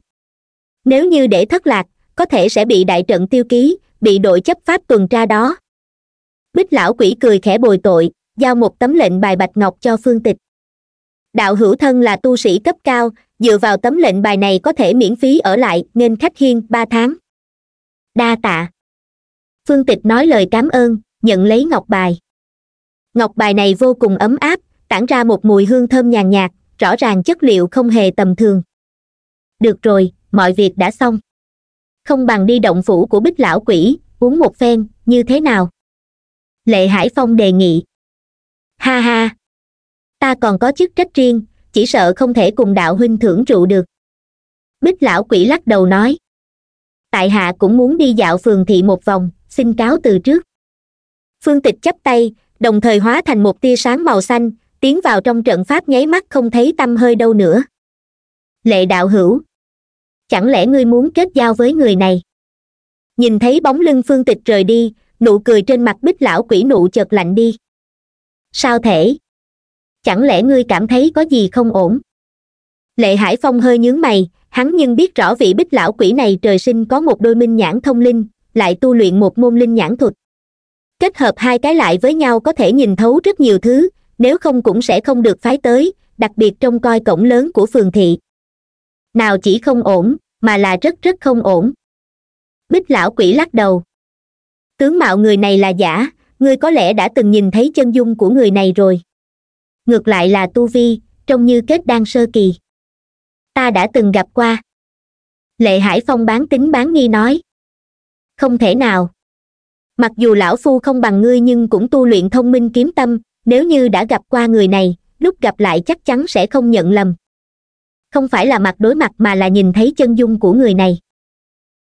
nếu như để thất lạc có thể sẽ bị đại trận tiêu ký bị đội chấp pháp tuần tra đó bích lão quỷ cười khẽ bồi tội giao một tấm lệnh bài bạch ngọc cho phương tịch đạo hữu thân là tu sĩ cấp cao dựa vào tấm lệnh bài này có thể miễn phí ở lại nên khách hiên ba tháng đa tạ phương tịch nói lời cảm ơn nhận lấy ngọc bài ngọc bài này vô cùng ấm áp tản ra một mùi hương thơm nhàn nhạt rõ ràng chất liệu không hề tầm thường được rồi mọi việc đã xong không bằng đi động phủ của bích lão quỷ uống một phen như thế nào lệ hải phong đề nghị ha ha ta còn có chức trách riêng chỉ sợ không thể cùng đạo huynh thưởng rượu được bích lão quỷ lắc đầu nói tại hạ cũng muốn đi dạo phường thị một vòng xin cáo từ trước phương tịch chắp tay đồng thời hóa thành một tia sáng màu xanh tiến vào trong trận pháp nháy mắt không thấy tâm hơi đâu nữa lệ đạo hữu chẳng lẽ ngươi muốn kết giao với người này nhìn thấy bóng lưng phương tịch rời đi nụ cười trên mặt bích lão quỷ nụ chợt lạnh đi sao thể chẳng lẽ ngươi cảm thấy có gì không ổn lệ hải phong hơi nhướng mày hắn nhưng biết rõ vị bích lão quỷ này trời sinh có một đôi minh nhãn thông linh lại tu luyện một môn linh nhãn thuật kết hợp hai cái lại với nhau có thể nhìn thấu rất nhiều thứ nếu không cũng sẽ không được phái tới đặc biệt trong coi cổng lớn của phường thị nào chỉ không ổn mà là rất rất không ổn bích lão quỷ lắc đầu tướng mạo người này là giả ngươi có lẽ đã từng nhìn thấy chân dung của người này rồi ngược lại là tu vi trông như kết đan sơ kỳ ta đã từng gặp qua lệ hải phong bán tính bán nghi nói không thể nào mặc dù lão phu không bằng ngươi nhưng cũng tu luyện thông minh kiếm tâm nếu như đã gặp qua người này lúc gặp lại chắc chắn sẽ không nhận lầm không phải là mặt đối mặt mà là nhìn thấy chân dung của người này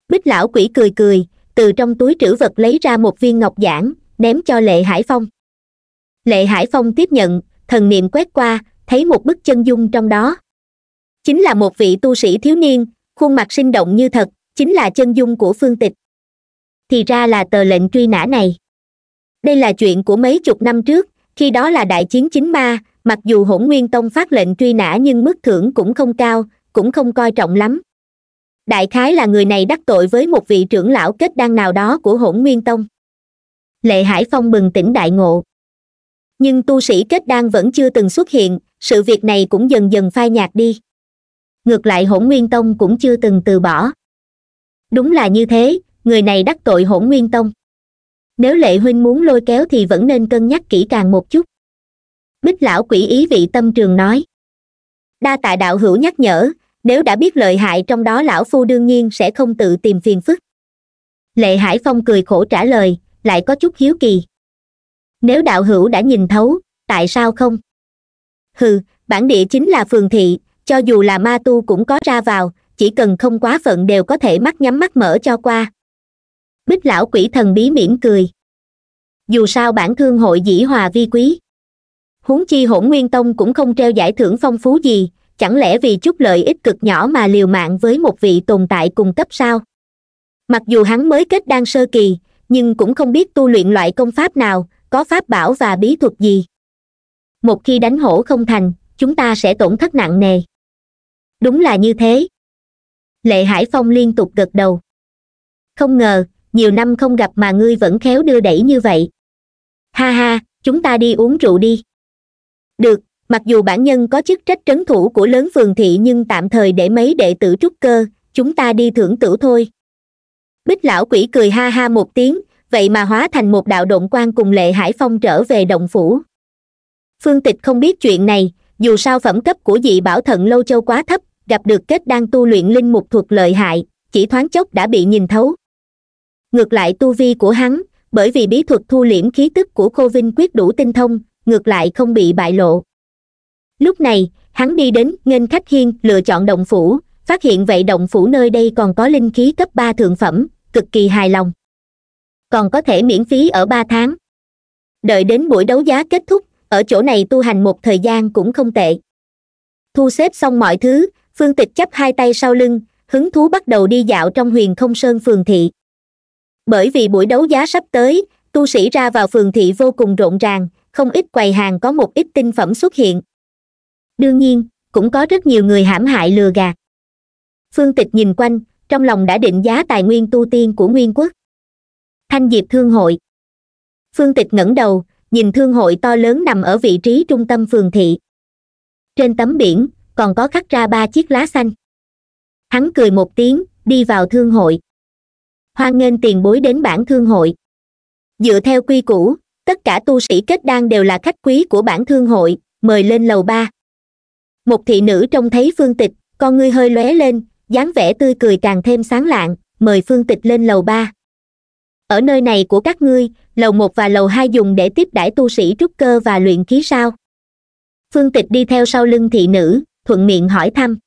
bích lão quỷ cười cười từ trong túi trữ vật lấy ra một viên ngọc giản ném cho lệ hải phong lệ hải phong tiếp nhận thần niệm quét qua thấy một bức chân dung trong đó chính là một vị tu sĩ thiếu niên khuôn mặt sinh động như thật chính là chân dung của phương tịch thì ra là tờ lệnh truy nã này đây là chuyện của mấy chục năm trước khi đó là đại chiến chính ma mặc dù hỗn nguyên tông phát lệnh truy nã nhưng mức thưởng cũng không cao cũng không coi trọng lắm đại khái là người này đắc tội với một vị trưởng lão kết đăng nào đó của hỗn nguyên tông lệ hải phong bừng tỉnh đại ngộ nhưng tu sĩ kết đan vẫn chưa từng xuất hiện sự việc này cũng dần dần phai nhạt đi ngược lại hỗn nguyên tông cũng chưa từng từ bỏ đúng là như thế người này đắc tội hỗn nguyên tông nếu lệ huynh muốn lôi kéo thì vẫn nên cân nhắc kỹ càng một chút bích lão quỷ ý vị tâm trường nói đa tại đạo hữu nhắc nhở nếu đã biết lợi hại trong đó lão phu đương nhiên sẽ không tự tìm phiền phức lệ hải phong cười khổ trả lời lại có chút hiếu kỳ nếu đạo hữu đã nhìn thấu tại sao không hừ bản địa chính là phường thị cho dù là ma tu cũng có ra vào chỉ cần không quá phận đều có thể mắt nhắm mắt mở cho qua bích lão quỷ thần bí mỉm cười dù sao bản thương hội dĩ hòa vi quý huống chi hỗn nguyên tông cũng không treo giải thưởng phong phú gì chẳng lẽ vì chút lợi ích cực nhỏ mà liều mạng với một vị tồn tại cùng cấp sao mặc dù hắn mới kết đan sơ kỳ nhưng cũng không biết tu luyện loại công pháp nào có pháp bảo và bí thuật gì một khi đánh hổ không thành chúng ta sẽ tổn thất nặng nề đúng là như thế lệ hải phong liên tục gật đầu không ngờ nhiều năm không gặp mà ngươi vẫn khéo đưa đẩy như vậy ha ha chúng ta đi uống rượu đi được mặc dù bản nhân có chức trách trấn thủ của lớn phường thị nhưng tạm thời để mấy đệ tử trúc cơ chúng ta đi thưởng tử thôi bích lão quỷ cười ha ha một tiếng vậy mà hóa thành một đạo động quan cùng lệ hải phong trở về động phủ phương tịch không biết chuyện này dù sao phẩm cấp của dị bảo thận lâu châu quá thấp gặp được kết đang tu luyện linh mục thuật lợi hại chỉ thoáng chốc đã bị nhìn thấu ngược lại tu vi của hắn bởi vì bí thuật thu liễm khí tức của khô vinh quyết đủ tinh thông ngược lại không bị bại lộ lúc này hắn đi đến Ngân khách hiên lựa chọn động phủ phát hiện vậy động phủ nơi đây còn có linh khí cấp ba thượng phẩm cực kỳ hài lòng còn có thể miễn phí ở ba tháng đợi đến buổi đấu giá kết thúc ở chỗ này tu hành một thời gian cũng không tệ thu xếp xong mọi thứ phương tịch chấp hai tay sau lưng hứng thú bắt đầu đi dạo trong huyền không sơn phường thị bởi vì buổi đấu giá sắp tới tu sĩ ra vào phường thị vô cùng rộn ràng không ít quầy hàng có một ít tinh phẩm xuất hiện đương nhiên cũng có rất nhiều người hãm hại lừa gạt phương tịch nhìn quanh trong lòng đã định giá tài nguyên tu tiên của nguyên quốc thanh diệp thương hội phương tịch ngẩng đầu nhìn thương hội to lớn nằm ở vị trí trung tâm phường thị trên tấm biển còn có khắc ra ba chiếc lá xanh hắn cười một tiếng đi vào thương hội hoan nghênh tiền bối đến bản thương hội dựa theo quy củ tất cả tu sĩ kết đan đều là khách quý của bản thương hội mời lên lầu ba một thị nữ trông thấy phương tịch con ngươi hơi lóe lên dáng vẻ tươi cười càng thêm sáng lạng mời phương tịch lên lầu ba ở nơi này của các ngươi lầu một và lầu hai dùng để tiếp đãi tu sĩ trúc cơ và luyện khí sao phương tịch đi theo sau lưng thị nữ thuận miệng hỏi thăm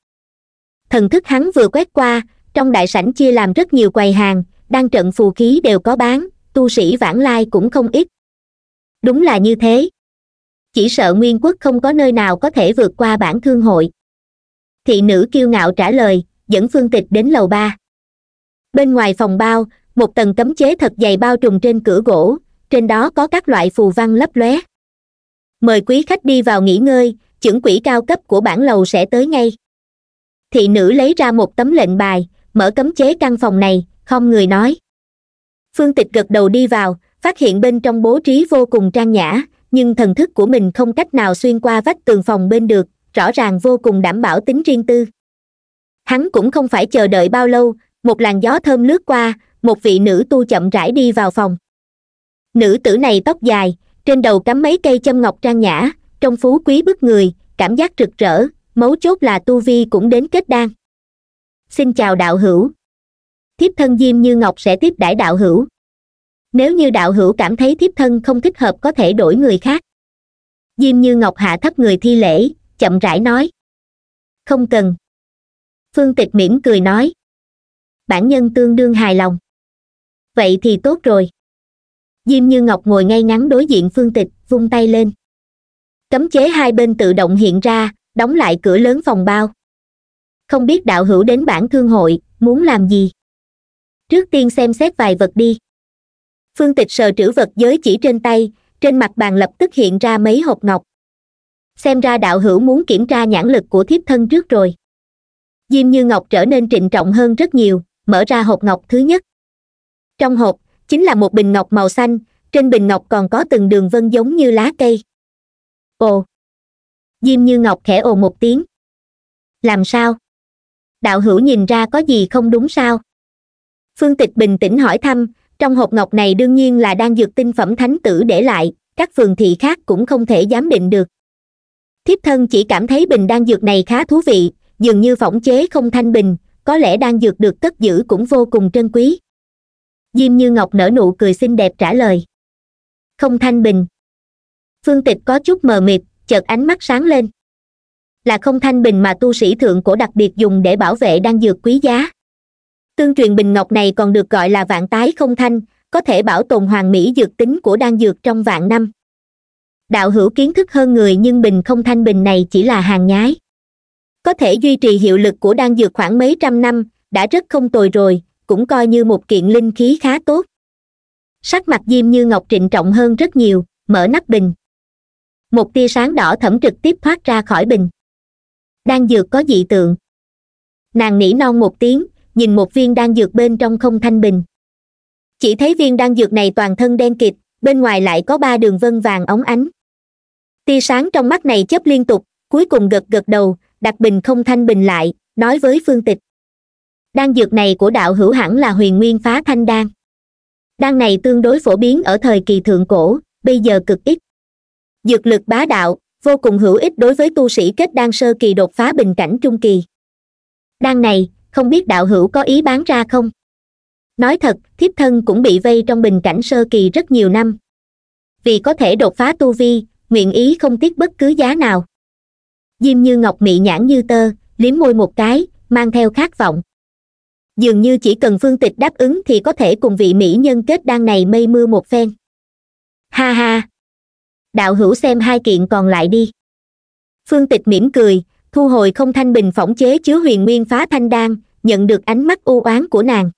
thần thức hắn vừa quét qua trong đại sảnh chia làm rất nhiều quầy hàng đang trận phù khí đều có bán tu sĩ vãng lai cũng không ít đúng là như thế chỉ sợ nguyên quốc không có nơi nào có thể vượt qua bản thương hội thị nữ kiêu ngạo trả lời dẫn phương tịch đến lầu ba bên ngoài phòng bao một tầng tấm chế thật dày bao trùm trên cửa gỗ trên đó có các loại phù văn lấp lóe mời quý khách đi vào nghỉ ngơi chưởng quỹ cao cấp của bản lầu sẽ tới ngay thị nữ lấy ra một tấm lệnh bài mở cấm chế căn phòng này không người nói phương tịch gật đầu đi vào phát hiện bên trong bố trí vô cùng trang nhã nhưng thần thức của mình không cách nào xuyên qua vách tường phòng bên được rõ ràng vô cùng đảm bảo tính riêng tư hắn cũng không phải chờ đợi bao lâu một làn gió thơm lướt qua một vị nữ tu chậm rãi đi vào phòng nữ tử này tóc dài trên đầu cắm mấy cây châm ngọc trang nhã trong phú quý bức người cảm giác rực rỡ mấu chốt là tu vi cũng đến kết đan xin chào đạo hữu thiếp thân diêm như ngọc sẽ tiếp đãi đạo hữu nếu như đạo hữu cảm thấy thiếp thân không thích hợp có thể đổi người khác diêm như ngọc hạ thấp người thi lễ chậm rãi nói không cần phương tịch mỉm cười nói bản nhân tương đương hài lòng vậy thì tốt rồi diêm như ngọc ngồi ngay ngắn đối diện phương tịch vung tay lên cấm chế hai bên tự động hiện ra đóng lại cửa lớn phòng bao không biết đạo hữu đến bản thương hội muốn làm gì trước tiên xem xét vài vật đi phương tịch sờ trữ vật giới chỉ trên tay trên mặt bàn lập tức hiện ra mấy hộp ngọc xem ra đạo hữu muốn kiểm tra nhãn lực của thiếp thân trước rồi diêm như ngọc trở nên trịnh trọng hơn rất nhiều mở ra hộp ngọc thứ nhất trong hộp chính là một bình ngọc màu xanh trên bình ngọc còn có từng đường vân giống như lá cây ồ diêm như ngọc khẽ ồ một tiếng làm sao đạo hữu nhìn ra có gì không đúng sao phương tịch bình tĩnh hỏi thăm trong hộp ngọc này đương nhiên là đang dược tinh phẩm thánh tử để lại các phường thị khác cũng không thể giám định được thiếp thân chỉ cảm thấy bình đang dược này khá thú vị dường như phỏng chế không thanh bình có lẽ đang dược được cất giữ cũng vô cùng trân quý diêm như ngọc nở nụ cười xinh đẹp trả lời không thanh bình phương tịch có chút mờ mịt chợt ánh mắt sáng lên là không thanh bình mà tu sĩ thượng cổ đặc biệt dùng để bảo vệ đan dược quý giá tương truyền bình ngọc này còn được gọi là vạn tái không thanh có thể bảo tồn hoàng mỹ dược tính của đan dược trong vạn năm đạo hữu kiến thức hơn người nhưng bình không thanh bình này chỉ là hàng nhái có thể duy trì hiệu lực của đan dược khoảng mấy trăm năm đã rất không tồi rồi cũng coi như một kiện linh khí khá tốt sắc mặt diêm như ngọc trịnh trọng hơn rất nhiều mở nắp bình một tia sáng đỏ thẫm trực tiếp thoát ra khỏi bình đan dược có dị tượng nàng nỉ non một tiếng nhìn một viên đan dược bên trong không thanh bình chỉ thấy viên đan dược này toàn thân đen kịt bên ngoài lại có ba đường vân vàng óng ánh tia sáng trong mắt này chớp liên tục cuối cùng gật gật đầu đặt bình không thanh bình lại nói với phương tịch đan dược này của đạo hữu hẳn là huyền nguyên phá thanh đan đan này tương đối phổ biến ở thời kỳ thượng cổ bây giờ cực ít dược lực bá đạo vô cùng hữu ích đối với tu sĩ kết đan sơ kỳ đột phá bình cảnh trung kỳ đan này không biết đạo hữu có ý bán ra không nói thật thiếp thân cũng bị vây trong bình cảnh sơ kỳ rất nhiều năm vì có thể đột phá tu vi nguyện ý không tiếc bất cứ giá nào diêm như ngọc mị nhãn như tơ liếm môi một cái mang theo khát vọng dường như chỉ cần phương tịch đáp ứng thì có thể cùng vị mỹ nhân kết đan này mây mưa một phen ha ha đạo hữu xem hai kiện còn lại đi phương tịch mỉm cười thu hồi không thanh bình phỏng chế chứa huyền nguyên phá thanh đan nhận được ánh mắt u oán của nàng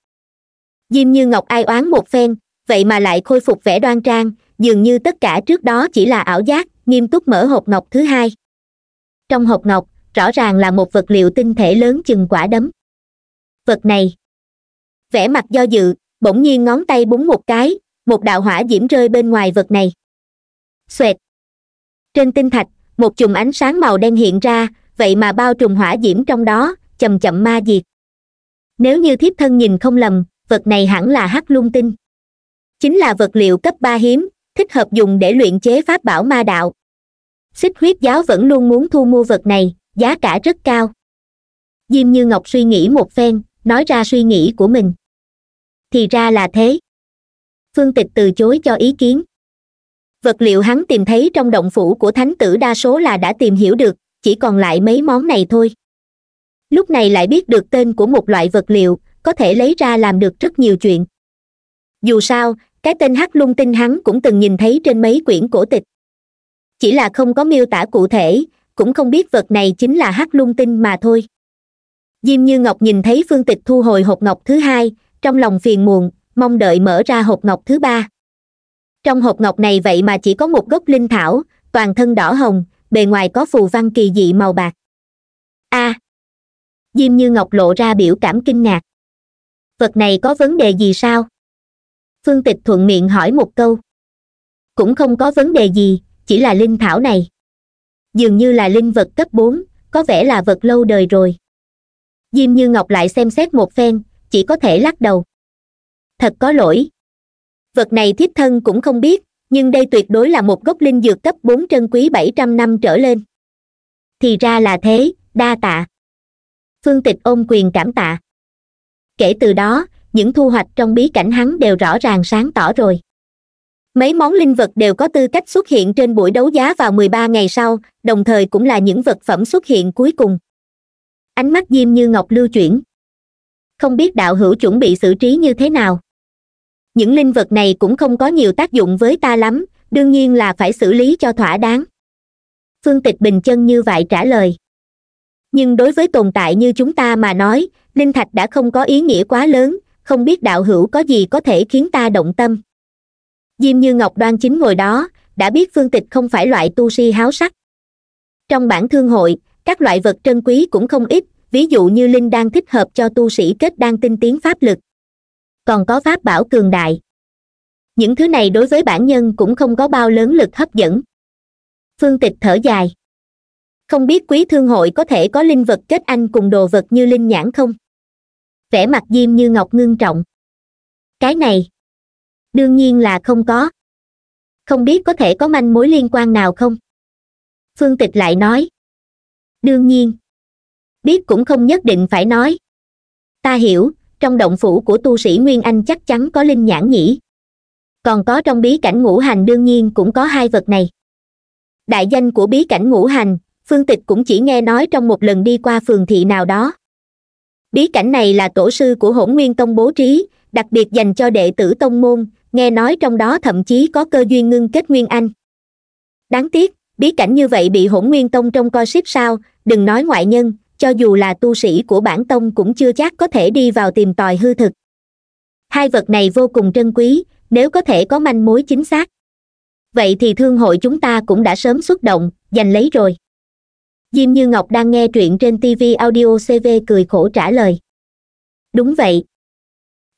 diêm như ngọc ai oán một phen vậy mà lại khôi phục vẻ đoan trang dường như tất cả trước đó chỉ là ảo giác nghiêm túc mở hộp ngọc thứ hai trong hộp ngọc rõ ràng là một vật liệu tinh thể lớn chừng quả đấm vật này vẻ mặt do dự bỗng nhiên ngón tay búng một cái một đạo hỏa diễm rơi bên ngoài vật này xoẹt trên tinh thạch một chùm ánh sáng màu đen hiện ra vậy mà bao trùm hỏa diễm trong đó chậm chậm ma diệt nếu như thiếp thân nhìn không lầm vật này hẳn là hắc lung tinh chính là vật liệu cấp ba hiếm thích hợp dùng để luyện chế pháp bảo ma đạo xích huyết giáo vẫn luôn muốn thu mua vật này giá cả rất cao diêm như ngọc suy nghĩ một phen nói ra suy nghĩ của mình thì ra là thế phương tịch từ chối cho ý kiến vật liệu hắn tìm thấy trong động phủ của thánh tử đa số là đã tìm hiểu được chỉ còn lại mấy món này thôi lúc này lại biết được tên của một loại vật liệu có thể lấy ra làm được rất nhiều chuyện dù sao cái tên hắc lung tinh hắn cũng từng nhìn thấy trên mấy quyển cổ tịch chỉ là không có miêu tả cụ thể cũng không biết vật này chính là hắc lung tinh mà thôi diêm như ngọc nhìn thấy phương tịch thu hồi hộp ngọc thứ hai trong lòng phiền muộn mong đợi mở ra hộp ngọc thứ ba trong hộp ngọc này vậy mà chỉ có một gốc linh thảo toàn thân đỏ hồng bề ngoài có phù văn kỳ dị màu bạc a à, diêm như ngọc lộ ra biểu cảm kinh ngạc vật này có vấn đề gì sao phương tịch thuận miệng hỏi một câu cũng không có vấn đề gì chỉ là linh thảo này dường như là linh vật cấp bốn có vẻ là vật lâu đời rồi diêm như ngọc lại xem xét một phen chỉ có thể lắc đầu thật có lỗi vật này thiếp thân cũng không biết nhưng đây tuyệt đối là một gốc linh dược cấp bốn trân quý bảy trăm năm trở lên thì ra là thế đa tạ phương tịch ôm quyền cảm tạ kể từ đó những thu hoạch trong bí cảnh hắn đều rõ ràng sáng tỏ rồi mấy món linh vật đều có tư cách xuất hiện trên buổi đấu giá vào 13 ngày sau đồng thời cũng là những vật phẩm xuất hiện cuối cùng ánh mắt diêm như ngọc lưu chuyển không biết đạo hữu chuẩn bị xử trí như thế nào những linh vật này cũng không có nhiều tác dụng với ta lắm đương nhiên là phải xử lý cho thỏa đáng phương tịch bình chân như vậy trả lời nhưng đối với tồn tại như chúng ta mà nói linh thạch đã không có ý nghĩa quá lớn không biết đạo hữu có gì có thể khiến ta động tâm diêm như ngọc đoan chính ngồi đó đã biết phương tịch không phải loại tu si háo sắc trong bản thương hội các loại vật trân quý cũng không ít ví dụ như linh đang thích hợp cho tu sĩ kết đang tinh tiến pháp lực còn có pháp bảo cường đại những thứ này đối với bản nhân cũng không có bao lớn lực hấp dẫn phương tịch thở dài không biết quý thương hội có thể có linh vật kết anh cùng đồ vật như linh nhãn không vẻ mặt diêm như ngọc ngưng trọng cái này đương nhiên là không có không biết có thể có manh mối liên quan nào không phương tịch lại nói đương nhiên biết cũng không nhất định phải nói ta hiểu trong động phủ của tu sĩ nguyên anh chắc chắn có linh nhãn nhỉ? còn có trong bí cảnh ngũ hành đương nhiên cũng có hai vật này đại danh của bí cảnh ngũ hành phương tịch cũng chỉ nghe nói trong một lần đi qua phường thị nào đó bí cảnh này là tổ sư của hỗn nguyên tông bố trí đặc biệt dành cho đệ tử tông môn nghe nói trong đó thậm chí có cơ duyên ngưng kết nguyên anh đáng tiếc bí cảnh như vậy bị hỗn nguyên tông trong coi ship sao đừng nói ngoại nhân cho dù là tu sĩ của bản tông cũng chưa chắc có thể đi vào tìm tòi hư thực hai vật này vô cùng trân quý nếu có thể có manh mối chính xác vậy thì thương hội chúng ta cũng đã sớm xuất động giành lấy rồi diêm như ngọc đang nghe truyện trên tv audio cv cười khổ trả lời đúng vậy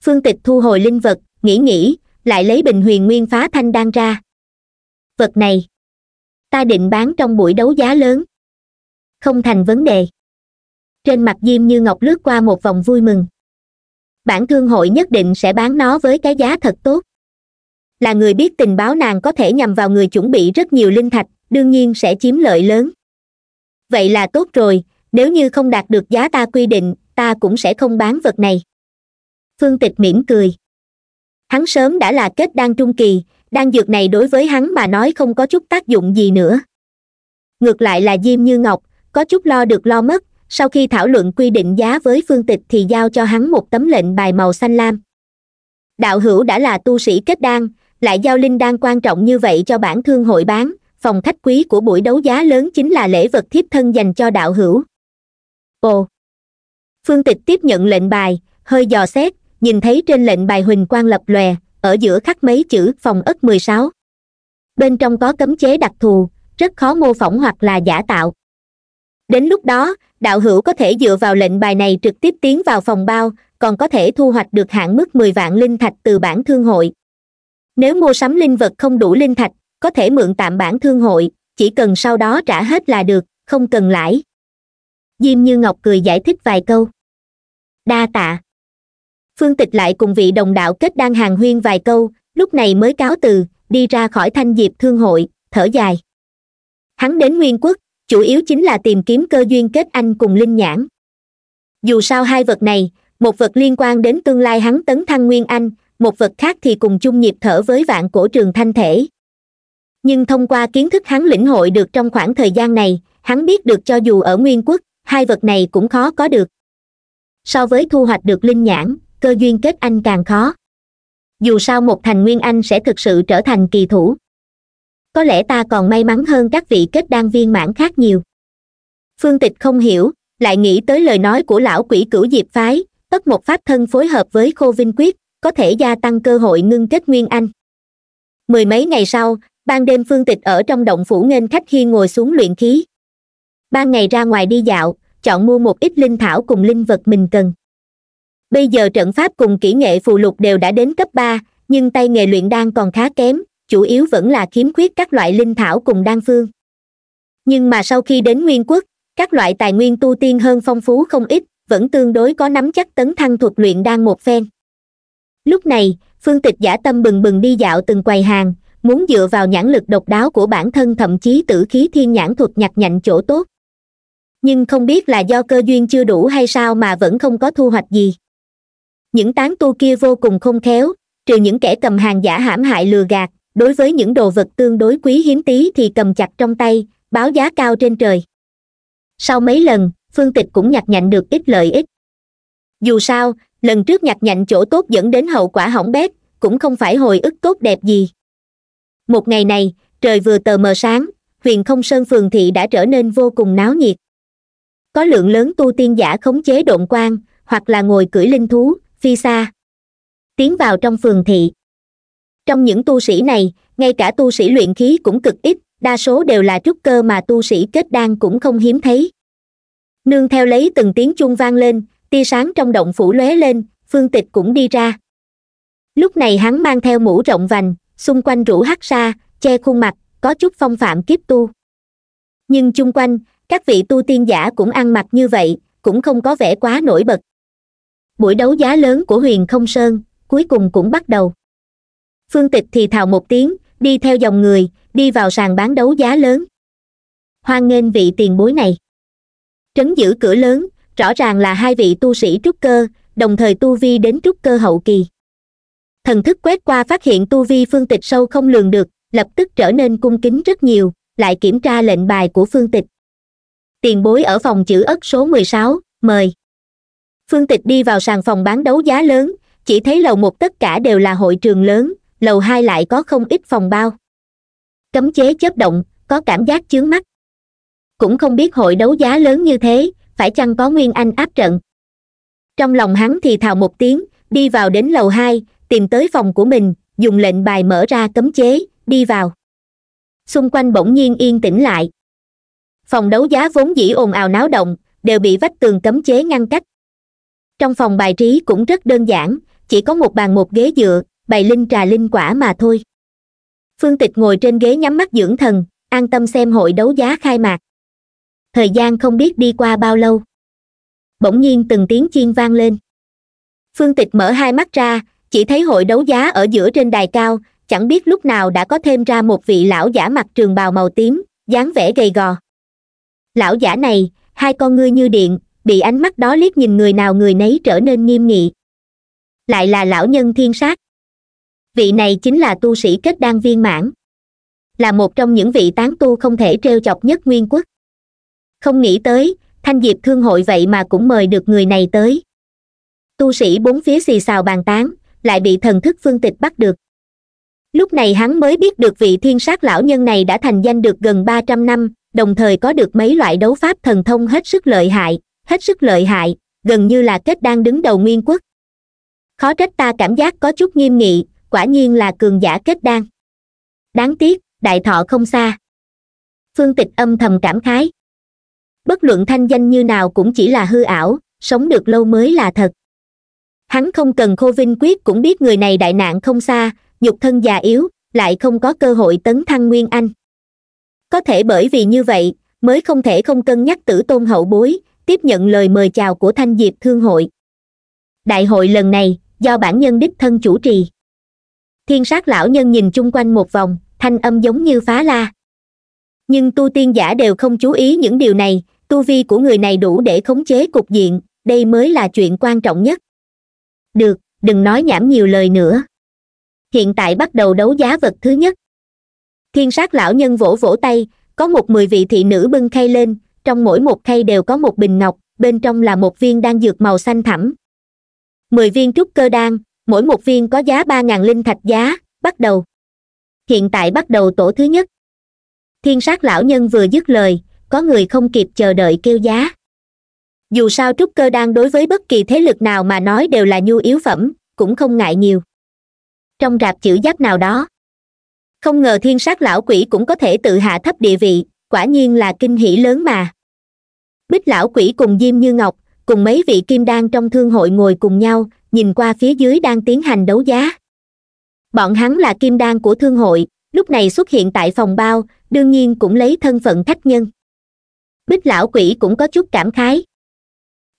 phương tịch thu hồi linh vật nghĩ nghĩ lại lấy bình huyền nguyên phá thanh đan ra vật này ta định bán trong buổi đấu giá lớn không thành vấn đề trên mặt diêm như ngọc lướt qua một vòng vui mừng bản thương hội nhất định sẽ bán nó với cái giá thật tốt là người biết tình báo nàng có thể nhằm vào người chuẩn bị rất nhiều linh thạch đương nhiên sẽ chiếm lợi lớn vậy là tốt rồi nếu như không đạt được giá ta quy định ta cũng sẽ không bán vật này phương tịch mỉm cười hắn sớm đã là kết đan trung kỳ đan dược này đối với hắn mà nói không có chút tác dụng gì nữa ngược lại là diêm như ngọc có chút lo được lo mất sau khi thảo luận quy định giá với phương tịch thì giao cho hắn một tấm lệnh bài màu xanh lam đạo hữu đã là tu sĩ kết đan lại giao linh đan quan trọng như vậy cho bản thương hội bán phòng khách quý của buổi đấu giá lớn chính là lễ vật thiếp thân dành cho đạo hữu ồ phương tịch tiếp nhận lệnh bài hơi dò xét nhìn thấy trên lệnh bài huỳnh quang lập lòe ở giữa khắc mấy chữ phòng ất mười sáu bên trong có cấm chế đặc thù rất khó mô phỏng hoặc là giả tạo đến lúc đó đạo hữu có thể dựa vào lệnh bài này trực tiếp tiến vào phòng bao còn có thể thu hoạch được hạn mức mười vạn linh thạch từ bản thương hội nếu mua sắm linh vật không đủ linh thạch có thể mượn tạm bản thương hội chỉ cần sau đó trả hết là được không cần lãi diêm như ngọc cười giải thích vài câu đa tạ phương tịch lại cùng vị đồng đạo kết đan hàng huyên vài câu lúc này mới cáo từ đi ra khỏi thanh diệp thương hội thở dài hắn đến nguyên quốc chủ yếu chính là tìm kiếm cơ duyên kết anh cùng linh nhãn dù sao hai vật này một vật liên quan đến tương lai hắn tấn thăng nguyên anh một vật khác thì cùng chung nhịp thở với vạn cổ trường thanh thể nhưng thông qua kiến thức hắn lĩnh hội được trong khoảng thời gian này hắn biết được cho dù ở nguyên quốc hai vật này cũng khó có được so với thu hoạch được linh nhãn cơ duyên kết anh càng khó dù sao một thành nguyên anh sẽ thực sự trở thành kỳ thủ có lẽ ta còn may mắn hơn các vị kết đan viên mãn khác nhiều phương tịch không hiểu lại nghĩ tới lời nói của lão quỷ cửu diệp phái tất một pháp thân phối hợp với khô vinh quyết có thể gia tăng cơ hội ngưng kết nguyên anh mười mấy ngày sau ban đêm phương tịch ở trong động phủ nghênh khách hiên ngồi xuống luyện khí ban ngày ra ngoài đi dạo chọn mua một ít linh thảo cùng linh vật mình cần bây giờ trận pháp cùng kỹ nghệ phù lục đều đã đến cấp ba nhưng tay nghề luyện đan còn khá kém chủ yếu vẫn là khiếm khuyết các loại linh thảo cùng đan phương nhưng mà sau khi đến nguyên quốc các loại tài nguyên tu tiên hơn phong phú không ít vẫn tương đối có nắm chắc tấn thăng thuật luyện đan một phen lúc này phương tịch giả tâm bừng bừng đi dạo từng quầy hàng muốn dựa vào nhãn lực độc đáo của bản thân thậm chí tử khí thiên nhãn thuật nhặt nhạnh chỗ tốt nhưng không biết là do cơ duyên chưa đủ hay sao mà vẫn không có thu hoạch gì những tán tu kia vô cùng không khéo trừ những kẻ cầm hàng giả hãm hại lừa gạt đối với những đồ vật tương đối quý hiếm tí thì cầm chặt trong tay báo giá cao trên trời sau mấy lần phương tịch cũng nhặt nhạnh được ít lợi ích dù sao lần trước nhặt nhạnh chỗ tốt dẫn đến hậu quả hỏng bét cũng không phải hồi ức tốt đẹp gì một ngày này trời vừa tờ mờ sáng huyền không sơn phường thị đã trở nên vô cùng náo nhiệt có lượng lớn tu tiên giả khống chế độn quan hoặc là ngồi cưỡi linh thú phi xa tiến vào trong phường thị trong những tu sĩ này ngay cả tu sĩ luyện khí cũng cực ít đa số đều là trúc cơ mà tu sĩ kết đan cũng không hiếm thấy nương theo lấy từng tiếng chuông vang lên tia sáng trong động phủ lóe lên phương tịch cũng đi ra lúc này hắn mang theo mũ rộng vành xung quanh rủ hắt ra che khuôn mặt có chút phong phạm kiếp tu nhưng chung quanh các vị tu tiên giả cũng ăn mặc như vậy cũng không có vẻ quá nổi bật buổi đấu giá lớn của huyền không sơn cuối cùng cũng bắt đầu phương tịch thì thào một tiếng đi theo dòng người đi vào sàn bán đấu giá lớn hoan nghênh vị tiền bối này trấn giữ cửa lớn rõ ràng là hai vị tu sĩ trúc cơ đồng thời tu vi đến trúc cơ hậu kỳ thần thức quét qua phát hiện tu vi phương tịch sâu không lường được lập tức trở nên cung kính rất nhiều lại kiểm tra lệnh bài của phương tịch tiền bối ở phòng chữ ất số mười sáu mời phương tịch đi vào sàn phòng bán đấu giá lớn chỉ thấy lầu một tất cả đều là hội trường lớn lầu hai lại có không ít phòng bao cấm chế chớp động có cảm giác chướng mắt cũng không biết hội đấu giá lớn như thế phải chăng có nguyên anh áp trận trong lòng hắn thì thào một tiếng đi vào đến lầu hai tìm tới phòng của mình dùng lệnh bài mở ra cấm chế đi vào xung quanh bỗng nhiên yên tĩnh lại phòng đấu giá vốn dĩ ồn ào náo động đều bị vách tường cấm chế ngăn cách trong phòng bài trí cũng rất đơn giản chỉ có một bàn một ghế dựa bày linh trà linh quả mà thôi phương tịch ngồi trên ghế nhắm mắt dưỡng thần an tâm xem hội đấu giá khai mạc thời gian không biết đi qua bao lâu bỗng nhiên từng tiếng chiên vang lên phương tịch mở hai mắt ra chỉ thấy hội đấu giá ở giữa trên đài cao chẳng biết lúc nào đã có thêm ra một vị lão giả mặc trường bào màu tím dáng vẻ gầy gò lão giả này hai con ngươi như điện bị ánh mắt đó liếc nhìn người nào người nấy trở nên nghiêm nghị lại là lão nhân thiên sát vị này chính là tu sĩ kết đan viên mãn là một trong những vị tán tu không thể t chọc nhất nguyên quốc không nghĩ tới thanh diệp thương hội vậy mà cũng mời được người này tới tu sĩ bốn phía xì xào bàn tán lại bị thần thức phương tịch bắt được lúc này hắn mới biết được vị thiên sát lão nhân này đã thành danh được gần ba trăm năm đồng thời có được mấy loại đấu pháp thần thông hết sức lợi hại hết sức lợi hại gần như là kết đang đứng đầu nguyên quốc khó trách ta cảm giác có chút nghiêm nghị quả nhiên là cường giả kết đan đáng tiếc đại thọ không xa phương tịch âm thầm cảm khái bất luận thanh danh như nào cũng chỉ là hư ảo sống được lâu mới là thật hắn không cần khô vinh quyết cũng biết người này đại nạn không xa nhục thân già yếu lại không có cơ hội tấn thăng nguyên anh có thể bởi vì như vậy mới không thể không cân nhắc tử tôn hậu bối tiếp nhận lời mời chào của thanh diệp thương hội đại hội lần này do bản nhân đích thân chủ trì thiên sát lão nhân nhìn chung quanh một vòng thanh âm giống như phá la nhưng tu tiên giả đều không chú ý những điều này tu vi của người này đủ để khống chế cục diện đây mới là chuyện quan trọng nhất được đừng nói nhảm nhiều lời nữa hiện tại bắt đầu đấu giá vật thứ nhất thiên sát lão nhân vỗ vỗ tay có một mười vị thị nữ bưng khay lên trong mỗi một khay đều có một bình ngọc bên trong là một viên đan dược màu xanh thẳm mười viên trúc cơ đan mỗi một viên có giá ba ngàn linh thạch giá bắt đầu hiện tại bắt đầu tổ thứ nhất thiên sát lão nhân vừa dứt lời có người không kịp chờ đợi kêu giá dù sao trúc cơ đan đối với bất kỳ thế lực nào mà nói đều là nhu yếu phẩm cũng không ngại nhiều trong rạp chữ giáp nào đó không ngờ thiên sát lão quỷ cũng có thể tự hạ thấp địa vị quả nhiên là kinh hỷ lớn mà bích lão quỷ cùng diêm như ngọc cùng mấy vị kim đan trong thương hội ngồi cùng nhau nhìn qua phía dưới đang tiến hành đấu giá bọn hắn là kim đan của thương hội lúc này xuất hiện tại phòng bao đương nhiên cũng lấy thân phận khách nhân bích lão quỷ cũng có chút cảm khái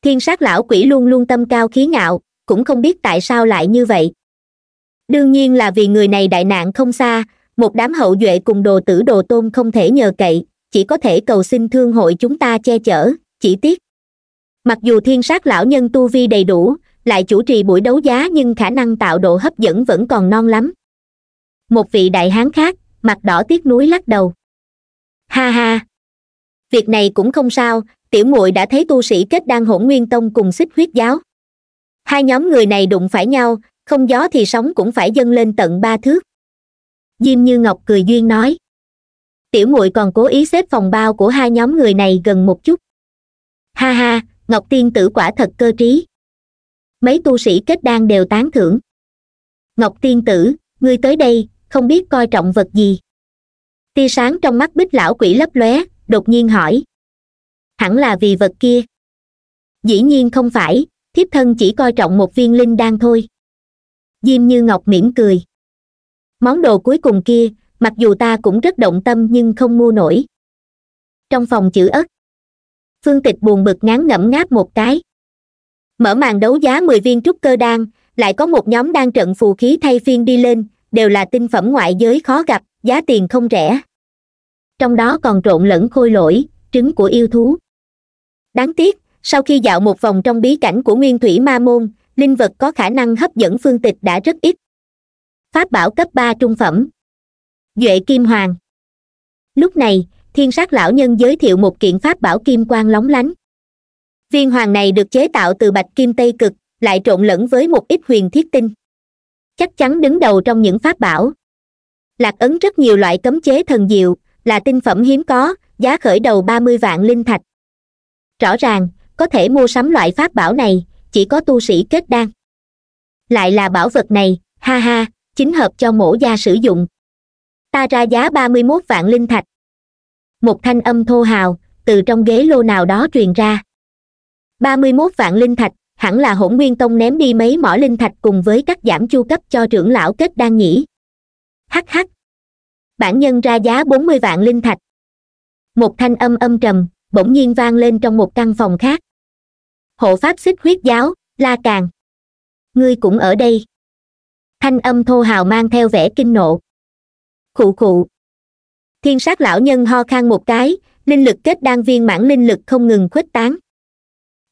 thiên sát lão quỷ luôn luôn tâm cao khí ngạo cũng không biết tại sao lại như vậy đương nhiên là vì người này đại nạn không xa một đám hậu duệ cùng đồ tử đồ tôn không thể nhờ cậy chỉ có thể cầu xin thương hội chúng ta che chở chỉ tiếc mặc dù thiên sát lão nhân tu vi đầy đủ lại chủ trì buổi đấu giá nhưng khả năng tạo độ hấp dẫn vẫn còn non lắm một vị đại hán khác mặt đỏ tiếc núi lắc đầu ha ha việc này cũng không sao tiểu muội đã thấy tu sĩ kết đang hỗn nguyên tông cùng xích huyết giáo hai nhóm người này đụng phải nhau không gió thì sóng cũng phải dâng lên tận ba thước diêm như ngọc cười duyên nói tiểu muội còn cố ý xếp phòng bao của hai nhóm người này gần một chút ha ha ngọc tiên tử quả thật cơ trí mấy tu sĩ kết đan đều tán thưởng ngọc tiên tử ngươi tới đây không biết coi trọng vật gì tia sáng trong mắt bích lão quỷ lấp lóe đột nhiên hỏi hẳn là vì vật kia dĩ nhiên không phải thiếp thân chỉ coi trọng một viên linh đan thôi diêm như ngọc mỉm cười món đồ cuối cùng kia mặc dù ta cũng rất động tâm nhưng không mua nổi trong phòng chữ ất phương tịch buồn bực ngán ngẩm ngáp một cái mở màn đấu giá mười viên trúc cơ đan lại có một nhóm đang trận phù khí thay phiên đi lên đều là tinh phẩm ngoại giới khó gặp giá tiền không rẻ trong đó còn trộn lẫn khôi lỗi trứng của yêu thú đáng tiếc sau khi dạo một vòng trong bí cảnh của nguyên thủy ma môn linh vật có khả năng hấp dẫn phương tịch đã rất ít pháp bảo cấp ba trung phẩm duệ kim hoàng lúc này thiên sát lão nhân giới thiệu một kiện pháp bảo kim quang lóng lánh viên hoàng này được chế tạo từ bạch kim tây cực lại trộn lẫn với một ít huyền thiết tinh chắc chắn đứng đầu trong những pháp bảo lạc ấn rất nhiều loại cấm chế thần diệu là tinh phẩm hiếm có giá khởi đầu ba mươi vạn linh thạch rõ ràng có thể mua sắm loại pháp bảo này chỉ có tu sĩ kết đan lại là bảo vật này ha ha chính hợp cho mổ gia sử dụng ta ra giá ba mươi mốt vạn linh thạch một thanh âm thô hào từ trong ghế lô nào đó truyền ra ba mươi mốt vạn linh thạch hẳn là hỗn nguyên tông ném đi mấy mỏ linh thạch cùng với các giảm chu cấp cho trưởng lão kết đang nhỉ hắc hắc bản nhân ra giá bốn mươi vạn linh thạch một thanh âm âm trầm bỗng nhiên vang lên trong một căn phòng khác hộ pháp xích huyết giáo la càng ngươi cũng ở đây thanh âm thô hào mang theo vẻ kinh nộ khụ khụ thiên sát lão nhân ho khan một cái linh lực kết đan viên mãn linh lực không ngừng khuếch tán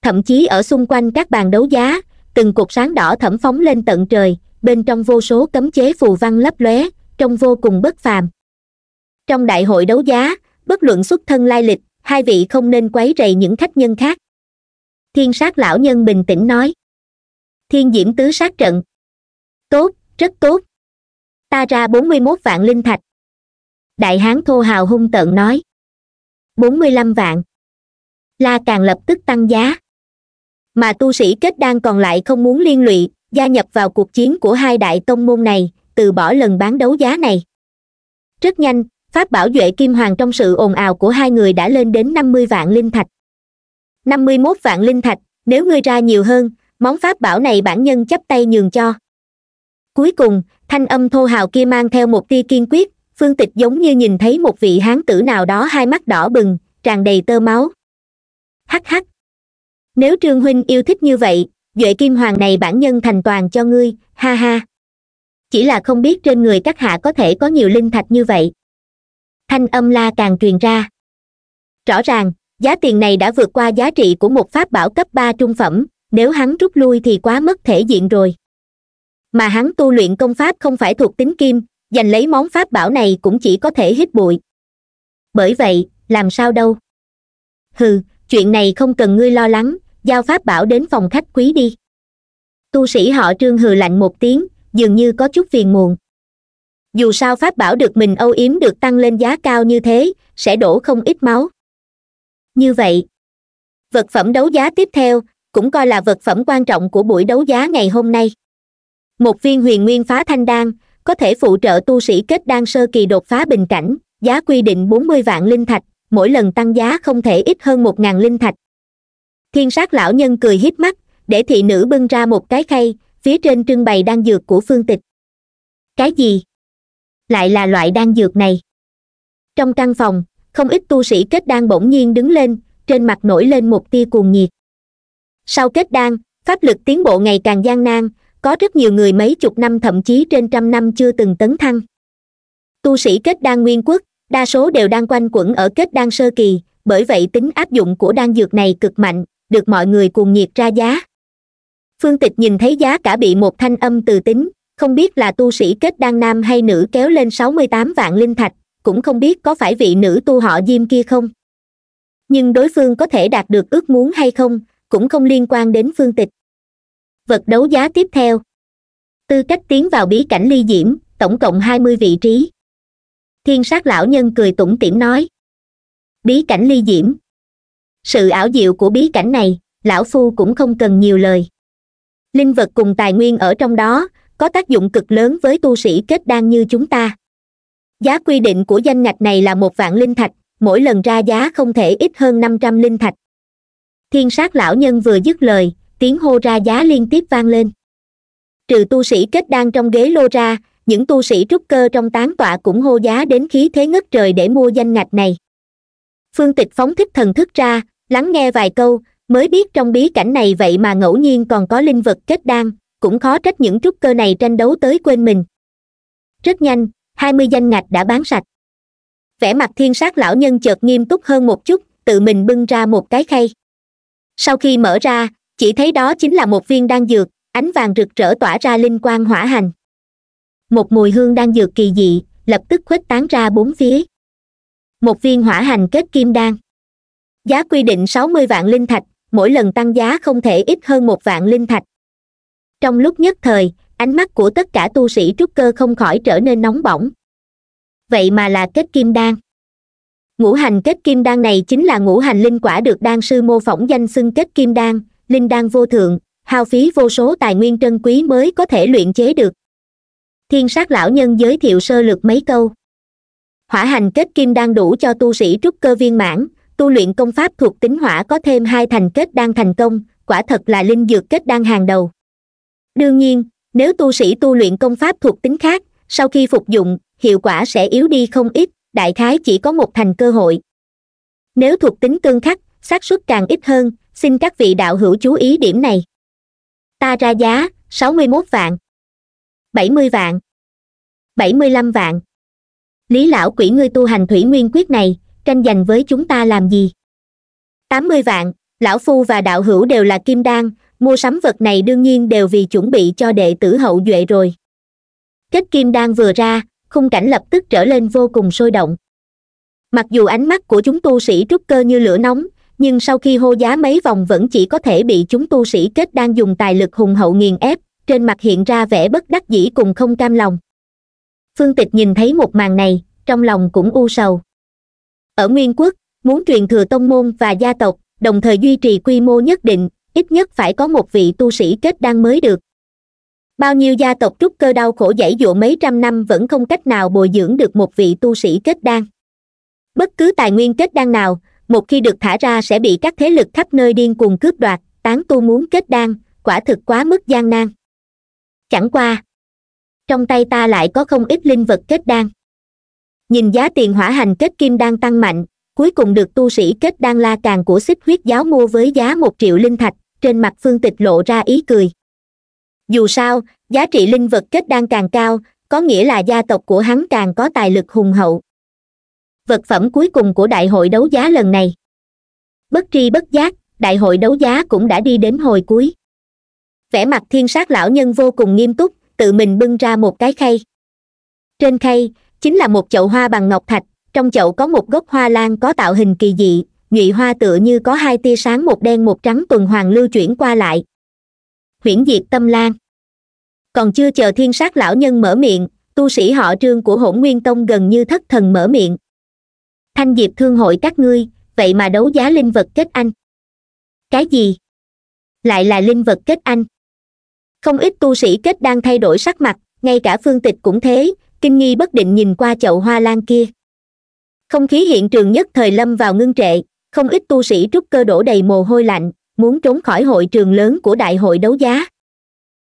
thậm chí ở xung quanh các bàn đấu giá từng cột sáng đỏ thẩm phóng lên tận trời bên trong vô số cấm chế phù văn lấp lóe trông vô cùng bất phàm trong đại hội đấu giá bất luận xuất thân lai lịch hai vị không nên quấy rầy những khách nhân khác thiên sát lão nhân bình tĩnh nói thiên diễm tứ sát trận tốt rất tốt ta ra bốn mươi mốt vạn linh thạch đại hán thô hào hung tợn nói bốn mươi lăm vạn la càng lập tức tăng giá mà tu sĩ kết đan còn lại không muốn liên lụy gia nhập vào cuộc chiến của hai đại tông môn này từ bỏ lần bán đấu giá này rất nhanh pháp bảo duệ kim hoàng trong sự ồn ào của hai người đã lên đến năm mươi vạn linh thạch năm mươi mốt vạn linh thạch nếu ngươi ra nhiều hơn món pháp bảo này bản nhân chấp tay nhường cho cuối cùng thanh âm thô hào kia mang theo một tia kiên quyết phương tịch giống như nhìn thấy một vị hán tử nào đó hai mắt đỏ bừng tràn đầy tơ máu hắc hắc nếu trương huynh yêu thích như vậy duệ kim hoàng này bản nhân thành toàn cho ngươi ha ha chỉ là không biết trên người các hạ có thể có nhiều linh thạch như vậy thanh âm la càng truyền ra rõ ràng giá tiền này đã vượt qua giá trị của một pháp bảo cấp ba trung phẩm nếu hắn rút lui thì quá mất thể diện rồi mà hắn tu luyện công pháp không phải thuộc tính kim giành lấy món pháp bảo này cũng chỉ có thể hít bụi bởi vậy làm sao đâu hừ chuyện này không cần ngươi lo lắng giao pháp bảo đến phòng khách quý đi tu sĩ họ trương hừ lạnh một tiếng dường như có chút phiền muộn dù sao pháp bảo được mình âu yếm được tăng lên giá cao như thế sẽ đổ không ít máu như vậy vật phẩm đấu giá tiếp theo cũng coi là vật phẩm quan trọng của buổi đấu giá ngày hôm nay một viên huyền nguyên phá thanh đan có thể phụ trợ tu sĩ kết đan sơ kỳ đột phá bình cảnh giá quy định bốn mươi vạn linh thạch mỗi lần tăng giá không thể ít hơn một ngàn linh thạch thiên sát lão nhân cười híp mắt để thị nữ bưng ra một cái khay phía trên trưng bày đan dược của phương tịch cái gì lại là loại đan dược này trong căn phòng không ít tu sĩ kết đan bỗng nhiên đứng lên trên mặt nổi lên một tia cuồng nhiệt sau kết đan pháp lực tiến bộ ngày càng gian nan có rất nhiều người mấy chục năm thậm chí trên trăm năm chưa từng tấn thăng tu sĩ kết đan nguyên quốc đa số đều đang quanh quẩn ở kết đan sơ kỳ bởi vậy tính áp dụng của đan dược này cực mạnh được mọi người cuồng nhiệt ra giá phương tịch nhìn thấy giá cả bị một thanh âm từ tính không biết là tu sĩ kết đan nam hay nữ kéo lên sáu mươi tám vạn linh thạch cũng không biết có phải vị nữ tu họ diêm kia không nhưng đối phương có thể đạt được ước muốn hay không cũng không liên quan đến phương tịch vật đấu giá tiếp theo tư cách tiến vào bí cảnh ly diễm tổng cộng hai mươi vị trí thiên sát lão nhân cười tủm tỉm nói bí cảnh ly diễm sự ảo diệu của bí cảnh này lão phu cũng không cần nhiều lời linh vật cùng tài nguyên ở trong đó có tác dụng cực lớn với tu sĩ kết đan như chúng ta giá quy định của danh ngạch này là một vạn linh thạch mỗi lần ra giá không thể ít hơn năm trăm linh thạch thiên sát lão nhân vừa dứt lời tiếng hô ra giá liên tiếp vang lên trừ tu sĩ kết đan trong ghế lô ra những tu sĩ trúc cơ trong tán tọa cũng hô giá đến khí thế ngất trời để mua danh ngạch này phương tịch phóng thích thần thức ra lắng nghe vài câu mới biết trong bí cảnh này vậy mà ngẫu nhiên còn có linh vật kết đan cũng khó trách những trúc cơ này tranh đấu tới quên mình rất nhanh hai mươi danh ngạch đã bán sạch vẻ mặt thiên sát lão nhân chợt nghiêm túc hơn một chút tự mình bưng ra một cái khay sau khi mở ra chỉ thấy đó chính là một viên đan dược ánh vàng rực rỡ tỏa ra linh quang hỏa hành một mùi hương đan dược kỳ dị lập tức khuếch tán ra bốn phía một viên hỏa hành kết kim đan giá quy định sáu mươi vạn linh thạch mỗi lần tăng giá không thể ít hơn một vạn linh thạch trong lúc nhất thời ánh mắt của tất cả tu sĩ trúc cơ không khỏi trở nên nóng bỏng vậy mà là kết kim đan ngũ hành kết kim đan này chính là ngũ hành linh quả được đan sư mô phỏng danh xưng kết kim đan linh đan vô thượng hao phí vô số tài nguyên trân quý mới có thể luyện chế được thiên sát lão nhân giới thiệu sơ lược mấy câu hỏa hành kết kim đan đủ cho tu sĩ trúc cơ viên mãn tu luyện công pháp thuộc tính hỏa có thêm hai thành kết đan thành công quả thật là linh dược kết đan hàng đầu đương nhiên nếu tu sĩ tu luyện công pháp thuộc tính khác sau khi phục dụng hiệu quả sẽ yếu đi không ít đại khái chỉ có một thành cơ hội nếu thuộc tính tương khắc xác suất càng ít hơn xin các vị đạo hữu chú ý điểm này ta ra giá sáu mươi mốt vạn bảy mươi vạn bảy mươi lăm vạn lý lão quỷ ngươi tu hành thủy nguyên quyết này tranh giành với chúng ta làm gì tám mươi vạn lão phu và đạo hữu đều là kim đan mua sắm vật này đương nhiên đều vì chuẩn bị cho đệ tử hậu duệ rồi kết kim đan vừa ra khung cảnh lập tức trở lên vô cùng sôi động mặc dù ánh mắt của chúng tu sĩ trúc cơ như lửa nóng nhưng sau khi hô giá mấy vòng vẫn chỉ có thể bị chúng tu sĩ kết đang dùng tài lực hùng hậu nghiền ép trên mặt hiện ra vẻ bất đắc dĩ cùng không cam lòng phương tịch nhìn thấy một màn này trong lòng cũng u sầu ở nguyên quốc muốn truyền thừa tông môn và gia tộc đồng thời duy trì quy mô nhất định ít nhất phải có một vị tu sĩ kết đan mới được bao nhiêu gia tộc trúc cơ đau khổ dãy dụa mấy trăm năm vẫn không cách nào bồi dưỡng được một vị tu sĩ kết đan bất cứ tài nguyên kết đan nào một khi được thả ra sẽ bị các thế lực khắp nơi điên cuồng cướp đoạt tán tu muốn kết đan quả thực quá mức gian nan chẳng qua trong tay ta lại có không ít linh vật kết đan nhìn giá tiền hỏa hành kết kim đang tăng mạnh cuối cùng được tu sĩ kết đan la càng của xích huyết giáo mua với giá một triệu linh thạch trên mặt phương tịch lộ ra ý cười dù sao giá trị linh vật kết đan càng cao có nghĩa là gia tộc của hắn càng có tài lực hùng hậu vật phẩm cuối cùng của đại hội đấu giá lần này bất tri bất giác đại hội đấu giá cũng đã đi đến hồi cuối vẻ mặt thiên sát lão nhân vô cùng nghiêm túc tự mình bưng ra một cái khay trên khay chính là một chậu hoa bằng ngọc thạch trong chậu có một gốc hoa lan có tạo hình kỳ dị nhụy hoa tựa như có hai tia sáng một đen một trắng tuần hoàn lưu chuyển qua lại huyễn diệt tâm lan còn chưa chờ thiên sát lão nhân mở miệng tu sĩ họ trương của hỗn nguyên tông gần như thất thần mở miệng thanh diệp thương hội các ngươi vậy mà đấu giá linh vật kết anh cái gì lại là linh vật kết anh không ít tu sĩ kết đang thay đổi sắc mặt ngay cả phương tịch cũng thế kinh nghi bất định nhìn qua chậu hoa lan kia không khí hiện trường nhất thời lâm vào ngưng trệ không ít tu sĩ trúc cơ đổ đầy mồ hôi lạnh muốn trốn khỏi hội trường lớn của đại hội đấu giá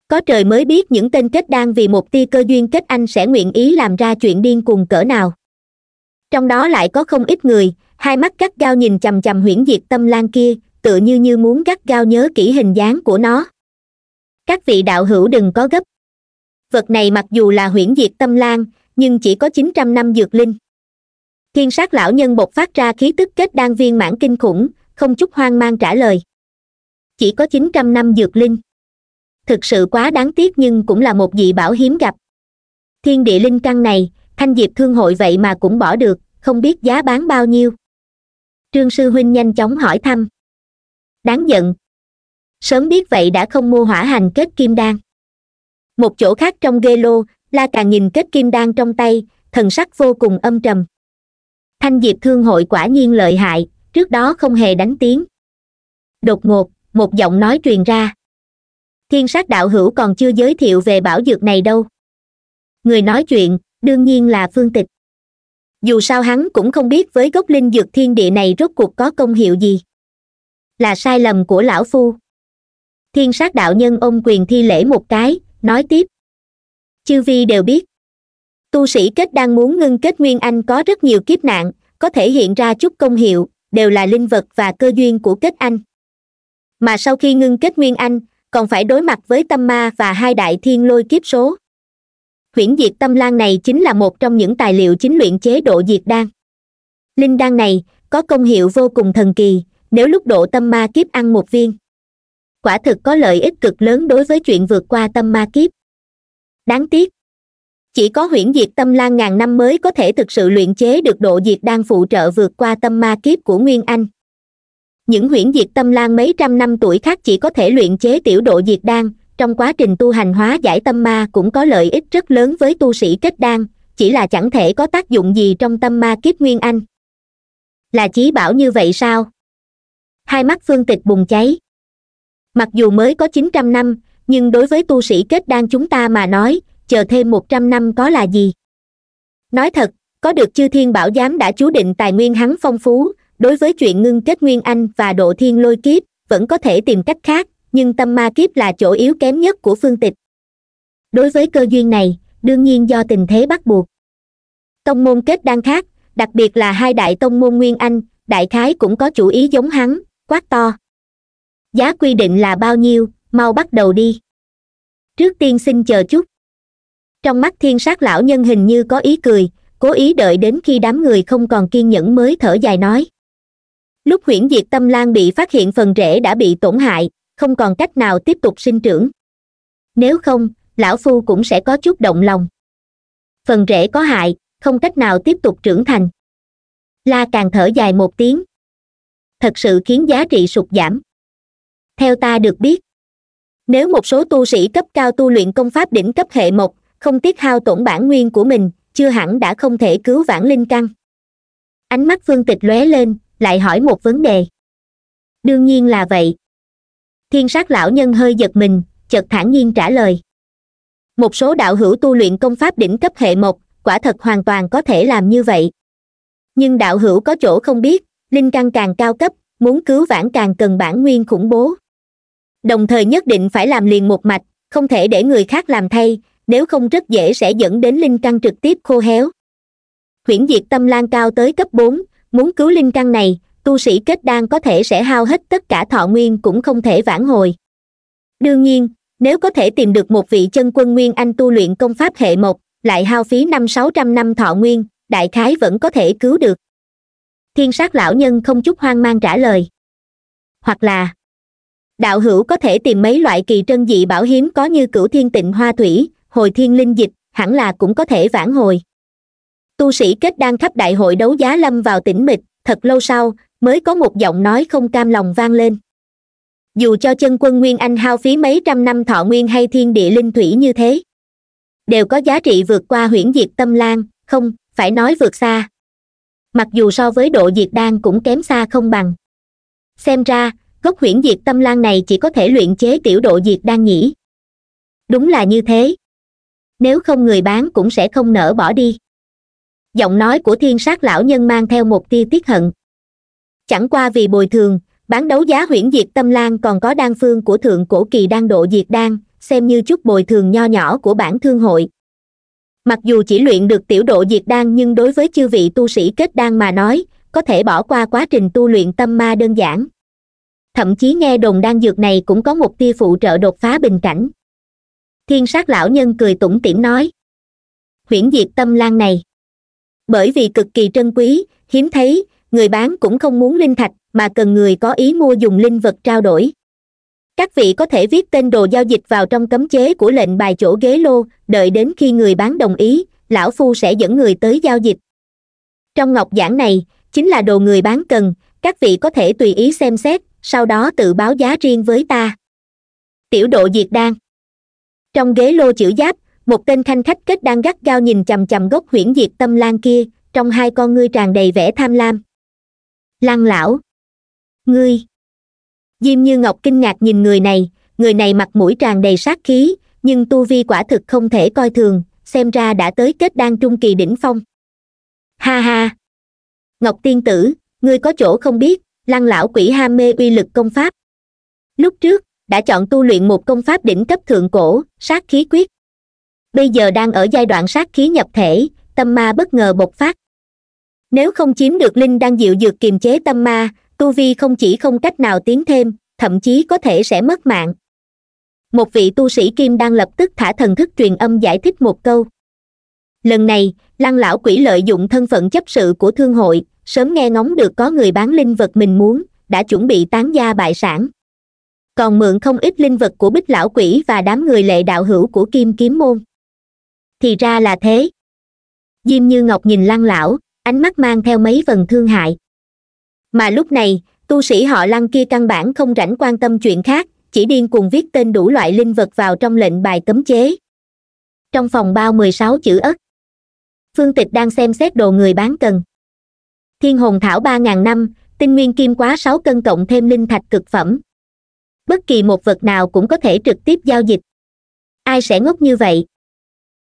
có trời mới biết những tên kết đang vì một tia cơ duyên kết anh sẽ nguyện ý làm ra chuyện điên cuồng cỡ nào trong đó lại có không ít người hai mắt gắt gao nhìn chầm chầm huyễn diệt tâm lan kia tựa như như muốn gắt gao nhớ kỹ hình dáng của nó các vị đạo hữu đừng có gấp vật này mặc dù là huyễn diệt tâm lan nhưng chỉ có chín trăm năm dược linh thiên sát lão nhân bộc phát ra khí tức kết đan viên mãn kinh khủng không chút hoang mang trả lời chỉ có chín trăm năm dược linh thực sự quá đáng tiếc nhưng cũng là một dị bảo hiếm gặp thiên địa linh căn này thanh diệp thương hội vậy mà cũng bỏ được không biết giá bán bao nhiêu trương sư huynh nhanh chóng hỏi thăm đáng giận sớm biết vậy đã không mua hỏa hành kết kim đan một chỗ khác trong ghê lô la càng nhìn kết kim đan trong tay thần sắc vô cùng âm trầm thanh diệp thương hội quả nhiên lợi hại trước đó không hề đánh tiếng đột ngột một giọng nói truyền ra thiên sát đạo hữu còn chưa giới thiệu về bảo dược này đâu người nói chuyện đương nhiên là phương tịch dù sao hắn cũng không biết với gốc linh dược thiên địa này rốt cuộc có công hiệu gì là sai lầm của lão phu thiên sát đạo nhân ôm quyền thi lễ một cái nói tiếp chư vi đều biết tu sĩ kết đang muốn ngưng kết nguyên anh có rất nhiều kiếp nạn có thể hiện ra chút công hiệu đều là linh vật và cơ duyên của kết anh mà sau khi ngưng kết nguyên anh còn phải đối mặt với tâm ma và hai đại thiên lôi kiếp số Huyễn diệt tâm lan này chính là một trong những tài liệu chính luyện chế độ diệt đan linh đan này có công hiệu vô cùng thần kỳ nếu lúc độ tâm ma kiếp ăn một viên quả thực có lợi ích cực lớn đối với chuyện vượt qua tâm ma kiếp đáng tiếc chỉ có huyễn diệt tâm lan ngàn năm mới có thể thực sự luyện chế được độ diệt đan phụ trợ vượt qua tâm ma kiếp của nguyên anh những huyễn diệt tâm lan mấy trăm năm tuổi khác chỉ có thể luyện chế tiểu độ diệt đan trong quá trình tu hành hóa giải tâm ma cũng có lợi ích rất lớn với tu sĩ kết đan chỉ là chẳng thể có tác dụng gì trong tâm ma kiếp nguyên anh là chí bảo như vậy sao hai mắt phương tịch bùng cháy mặc dù mới có chín trăm năm nhưng đối với tu sĩ kết đan chúng ta mà nói chờ thêm một trăm năm có là gì nói thật có được chư thiên bảo giám đã chú định tài nguyên hắn phong phú đối với chuyện ngưng kết nguyên anh và độ thiên lôi kiếp vẫn có thể tìm cách khác nhưng tâm ma kiếp là chỗ yếu kém nhất của phương tịch đối với cơ duyên này đương nhiên do tình thế bắt buộc tông môn kết đang khác đặc biệt là hai đại tông môn nguyên anh đại khái cũng có chủ ý giống hắn quát to giá quy định là bao nhiêu mau bắt đầu đi trước tiên xin chờ chút trong mắt thiên sát lão nhân hình như có ý cười cố ý đợi đến khi đám người không còn kiên nhẫn mới thở dài nói lúc huyễn diệt tâm lan bị phát hiện phần rễ đã bị tổn hại không còn cách nào tiếp tục sinh trưởng nếu không lão phu cũng sẽ có chút động lòng phần rễ có hại không cách nào tiếp tục trưởng thành la càng thở dài một tiếng thật sự khiến giá trị sụt giảm theo ta được biết nếu một số tu sĩ cấp cao tu luyện công pháp đỉnh cấp hệ một không tiết hao tổn bản nguyên của mình chưa hẳn đã không thể cứu vãn linh căn ánh mắt phương tịch lóe lên lại hỏi một vấn đề đương nhiên là vậy thiên sát lão nhân hơi giật mình chợt thản nhiên trả lời một số đạo hữu tu luyện công pháp đỉnh cấp hệ một, quả thật hoàn toàn có thể làm như vậy nhưng đạo hữu có chỗ không biết linh căn càng cao cấp muốn cứu vãn càng cần bản nguyên khủng bố đồng thời nhất định phải làm liền một mạch không thể để người khác làm thay nếu không rất dễ sẽ dẫn đến linh căn trực tiếp khô héo huyễn diệt tâm lan cao tới cấp bốn muốn cứu linh căn này tu sĩ kết đan có thể sẽ hao hết tất cả thọ nguyên cũng không thể vãn hồi đương nhiên nếu có thể tìm được một vị chân quân nguyên anh tu luyện công pháp hệ một lại hao phí năm sáu trăm năm thọ nguyên đại khái vẫn có thể cứu được thiên sát lão nhân không chút hoang mang trả lời hoặc là đạo hữu có thể tìm mấy loại kỳ trân dị bảo hiếm có như cửu thiên tịnh hoa thủy hồi thiên linh dịch hẳn là cũng có thể vãn hồi tu sĩ kết đan khắp đại hội đấu giá lâm vào tĩnh mịch thật lâu sau mới có một giọng nói không cam lòng vang lên dù cho chân quân nguyên anh hao phí mấy trăm năm thọ nguyên hay thiên địa linh thủy như thế đều có giá trị vượt qua huyễn diệt tâm lan không phải nói vượt xa mặc dù so với độ diệt đan cũng kém xa không bằng xem ra gốc huyễn diệt tâm lan này chỉ có thể luyện chế tiểu độ diệt đan nhỉ đúng là như thế nếu không người bán cũng sẽ không nỡ bỏ đi giọng nói của thiên sát lão nhân mang theo một tia tiết hận chẳng qua vì bồi thường bán đấu giá huyễn diệt tâm lan còn có đan phương của thượng cổ kỳ đan độ diệt đan xem như chút bồi thường nho nhỏ của bản thương hội mặc dù chỉ luyện được tiểu độ diệt đan nhưng đối với chư vị tu sĩ kết đan mà nói có thể bỏ qua quá trình tu luyện tâm ma đơn giản thậm chí nghe đồn đan dược này cũng có một tia phụ trợ đột phá bình cảnh thiên sát lão nhân cười tủm tỉm nói huyễn diệt tâm lan này bởi vì cực kỳ trân quý hiếm thấy người bán cũng không muốn linh thạch mà cần người có ý mua dùng linh vật trao đổi các vị có thể viết tên đồ giao dịch vào trong cấm chế của lệnh bài chỗ ghế lô đợi đến khi người bán đồng ý lão phu sẽ dẫn người tới giao dịch trong ngọc giản này chính là đồ người bán cần các vị có thể tùy ý xem xét sau đó tự báo giá riêng với ta tiểu độ diệt đan trong ghế lô chữ giáp một tên thanh khách kết đang gắt gao nhìn chằm chằm gốc huyễn diệt tâm lan kia trong hai con ngươi tràn đầy vẻ tham lam lăng lão ngươi diêm như ngọc kinh ngạc nhìn người này người này mặt mũi tràn đầy sát khí nhưng tu vi quả thực không thể coi thường xem ra đã tới kết đan trung kỳ đỉnh phong ha ha ngọc tiên tử ngươi có chỗ không biết lăng lão quỷ ham mê uy lực công pháp lúc trước đã chọn tu luyện một công pháp đỉnh cấp thượng cổ sát khí quyết bây giờ đang ở giai đoạn sát khí nhập thể tâm ma bất ngờ bộc phát nếu không chiếm được linh đang dịu dược kiềm chế tâm ma tu vi không chỉ không cách nào tiến thêm thậm chí có thể sẽ mất mạng một vị tu sĩ kim đang lập tức thả thần thức truyền âm giải thích một câu lần này lăng lão quỷ lợi dụng thân phận chấp sự của thương hội sớm nghe ngóng được có người bán linh vật mình muốn đã chuẩn bị tán gia bại sản còn mượn không ít linh vật của bích lão quỷ và đám người lệ đạo hữu của kim kiếm môn thì ra là thế diêm như ngọc nhìn lăng lão ánh mắt mang theo mấy phần thương hại mà lúc này tu sĩ họ lăng kia căn bản không rảnh quan tâm chuyện khác chỉ điên cuồng viết tên đủ loại linh vật vào trong lệnh bài cấm chế trong phòng bao mười sáu chữ ất phương tịch đang xem xét đồ người bán cần thiên hồn thảo ba ngàn năm tinh nguyên kim quá sáu cân cộng thêm linh thạch cực phẩm bất kỳ một vật nào cũng có thể trực tiếp giao dịch ai sẽ ngốc như vậy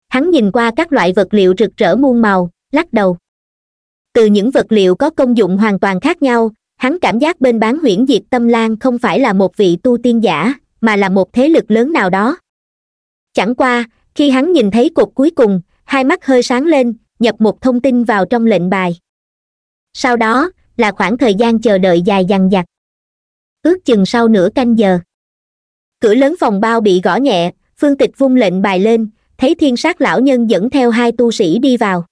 hắn nhìn qua các loại vật liệu rực rỡ muôn màu lắc đầu từ những vật liệu có công dụng hoàn toàn khác nhau hắn cảm giác bên bán huyễn diệt tâm lan không phải là một vị tu tiên giả mà là một thế lực lớn nào đó chẳng qua khi hắn nhìn thấy cột cuối cùng hai mắt hơi sáng lên nhập một thông tin vào trong lệnh bài sau đó là khoảng thời gian chờ đợi dài dằng dặc ước chừng sau nửa canh giờ cửa lớn phòng bao bị gõ nhẹ phương tịch vung lệnh bài lên thấy thiên sát lão nhân dẫn theo hai tu sĩ đi vào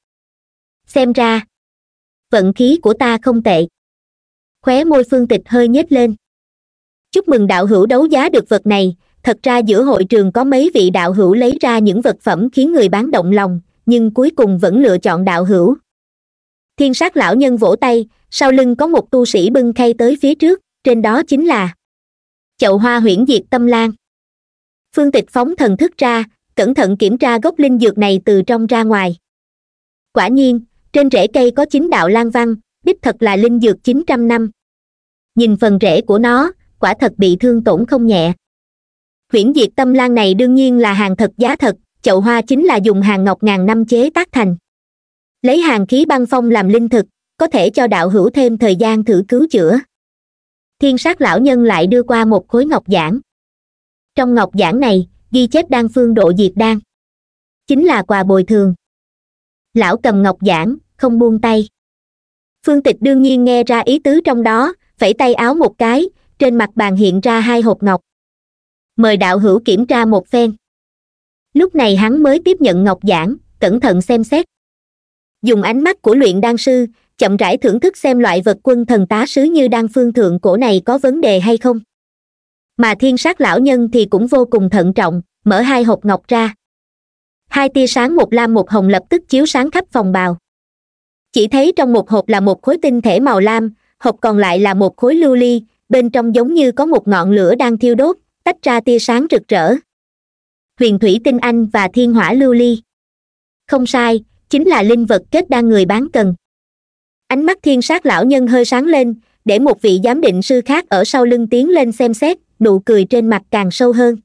xem ra vận khí của ta không tệ khóe môi phương tịch hơi nhếch lên chúc mừng đạo hữu đấu giá được vật này thật ra giữa hội trường có mấy vị đạo hữu lấy ra những vật phẩm khiến người bán động lòng nhưng cuối cùng vẫn lựa chọn đạo hữu thiên sát lão nhân vỗ tay sau lưng có một tu sĩ bưng khay tới phía trước trên đó chính là chậu hoa huyễn diệt tâm lan phương tịch phóng thần thức ra cẩn thận kiểm tra gốc linh dược này từ trong ra ngoài quả nhiên trên rễ cây có chín đạo lan văn đích thật là linh dược chín trăm năm nhìn phần rễ của nó quả thật bị thương tổn không nhẹ huyễn diệt tâm lan này đương nhiên là hàng thật giá thật chậu hoa chính là dùng hàng ngọc ngàn năm chế tác thành lấy hàng khí băng phong làm linh thực có thể cho đạo hữu thêm thời gian thử cứu chữa thiên sát lão nhân lại đưa qua một khối ngọc giản trong ngọc giản này ghi chép đan phương độ diệt đan chính là quà bồi thường lão cầm ngọc giản không buông tay phương tịch đương nhiên nghe ra ý tứ trong đó phẩy tay áo một cái trên mặt bàn hiện ra hai hộp ngọc mời đạo hữu kiểm tra một phen lúc này hắn mới tiếp nhận ngọc giảng cẩn thận xem xét dùng ánh mắt của luyện đan sư chậm rãi thưởng thức xem loại vật quân thần tá sứ như đan phương thượng cổ này có vấn đề hay không mà thiên sát lão nhân thì cũng vô cùng thận trọng mở hai hộp ngọc ra hai tia sáng một lam một hồng lập tức chiếu sáng khắp phòng bào chỉ thấy trong một hộp là một khối tinh thể màu lam hộp còn lại là một khối lưu ly bên trong giống như có một ngọn lửa đang thiêu đốt tách ra tia sáng rực rỡ huyền thủy tinh anh và thiên hỏa lưu ly không sai chính là linh vật kết đan người bán cần ánh mắt thiên sát lão nhân hơi sáng lên để một vị giám định sư khác ở sau lưng tiến lên xem xét nụ cười trên mặt càng sâu hơn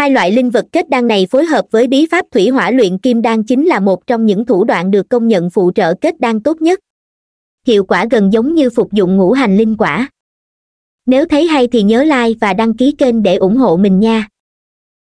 hai loại linh vật kết đan này phối hợp với bí pháp thủy hỏa luyện kim đan chính là một trong những thủ đoạn được công nhận phụ trợ kết đan tốt nhất hiệu quả gần giống như phục dụng ngũ hành linh quả nếu thấy hay thì nhớ like và đăng ký kênh để ủng hộ mình nha